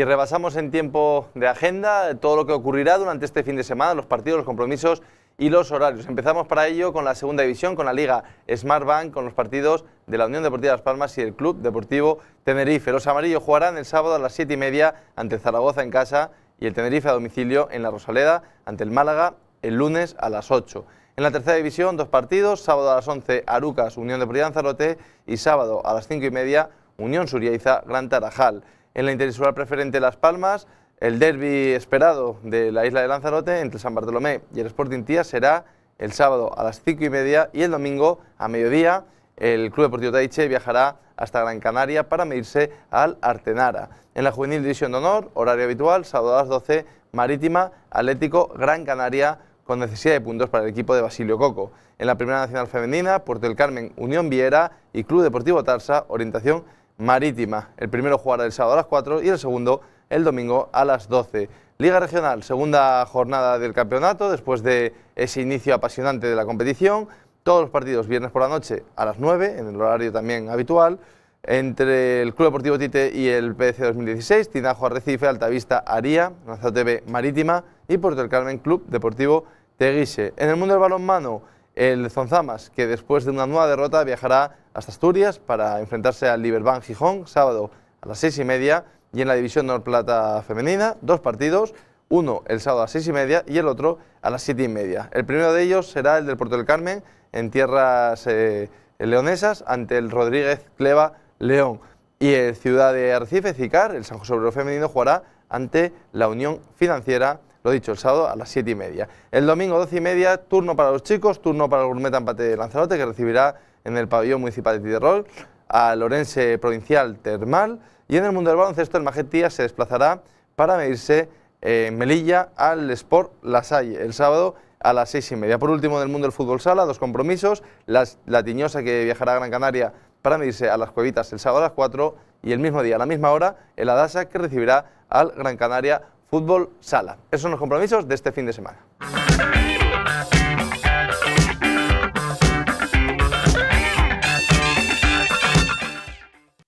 y rebasamos en tiempo de agenda todo lo que ocurrirá durante este fin de semana, los partidos, los compromisos y los horarios. Empezamos para ello con la segunda división, con la Liga Smart Bank, con los partidos de la Unión Deportiva Las Palmas y el Club Deportivo Tenerife. Los amarillos jugarán el sábado a las 7 y media ante Zaragoza en casa y el Tenerife a domicilio en la Rosaleda ante el Málaga el lunes a las 8. En la tercera división, dos partidos, sábado a las 11 Arucas, Unión Deportiva Lanzarote y sábado a las 5 y media Unión Suriaiza, Gran Tarajal en la interinsular preferente Las Palmas. El derby esperado de la isla de Lanzarote entre San Bartolomé y el Sporting Tía será el sábado a las 5 y media y el domingo a mediodía el Club Deportivo Taiche viajará hasta Gran Canaria para medirse al Artenara. En la Juvenil División de Honor, horario habitual, sábado a las 12, Marítima, Atlético, Gran Canaria, con necesidad de puntos para el equipo de Basilio Coco. En la Primera Nacional Femenina, Puerto del Carmen, Unión Viera y Club Deportivo Tarsa, orientación Marítima. El primero jugará el sábado a las 4 y el segundo el domingo a las 12. Liga Regional, segunda jornada del campeonato, después de ese inicio apasionante de la competición. Todos los partidos viernes por la noche a las 9, en el horario también habitual, entre el Club Deportivo Tite y el PDC 2016, Tinajo Arrecife, Altavista Aría, TV Marítima y Puerto del Carmen Club Deportivo Teguise. En el mundo del balonmano, el Zonzamas, que después de una nueva derrota viajará hasta Asturias para enfrentarse al Liberbank Gijón, sábado a las seis y media, y en la división Norplata femenina, dos partidos, uno el sábado a las seis y media y el otro a las siete y media. El primero de ellos será el del Puerto del Carmen, en tierras eh, leonesas, ante el Rodríguez Cleva León. Y el Ciudad de Arrecife, Cicar, el San José Obrero Femenino, jugará ante la Unión Financiera lo dicho, el sábado a las 7 y media. El domingo 12 y media, turno para los chicos, turno para el Gourmet Empate de Lanzarote, que recibirá en el pabellón municipal de Tiderol ...a Orense Provincial Termal. Y en el mundo del baloncesto, el Magetía se desplazará para medirse en Melilla al Sport Salle el sábado a las seis y media. Por último, el mundo del fútbol sala, dos compromisos, la Tiñosa que viajará a Gran Canaria para medirse a las Cuevitas el sábado a las 4 y el mismo día, a la misma hora, el Adasa que recibirá al Gran Canaria fútbol sala. Esos son los compromisos de este fin de semana.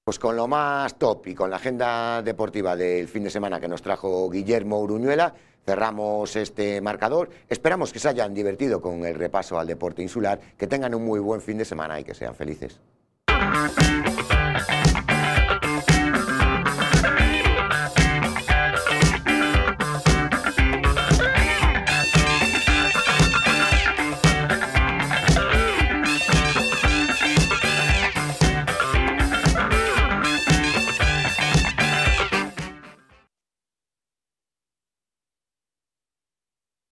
Pues con lo más top y con la agenda deportiva del fin de semana que nos trajo Guillermo Uruñuela, cerramos este marcador. Esperamos que se hayan divertido con el repaso al deporte insular, que tengan un muy buen fin de semana y que sean felices.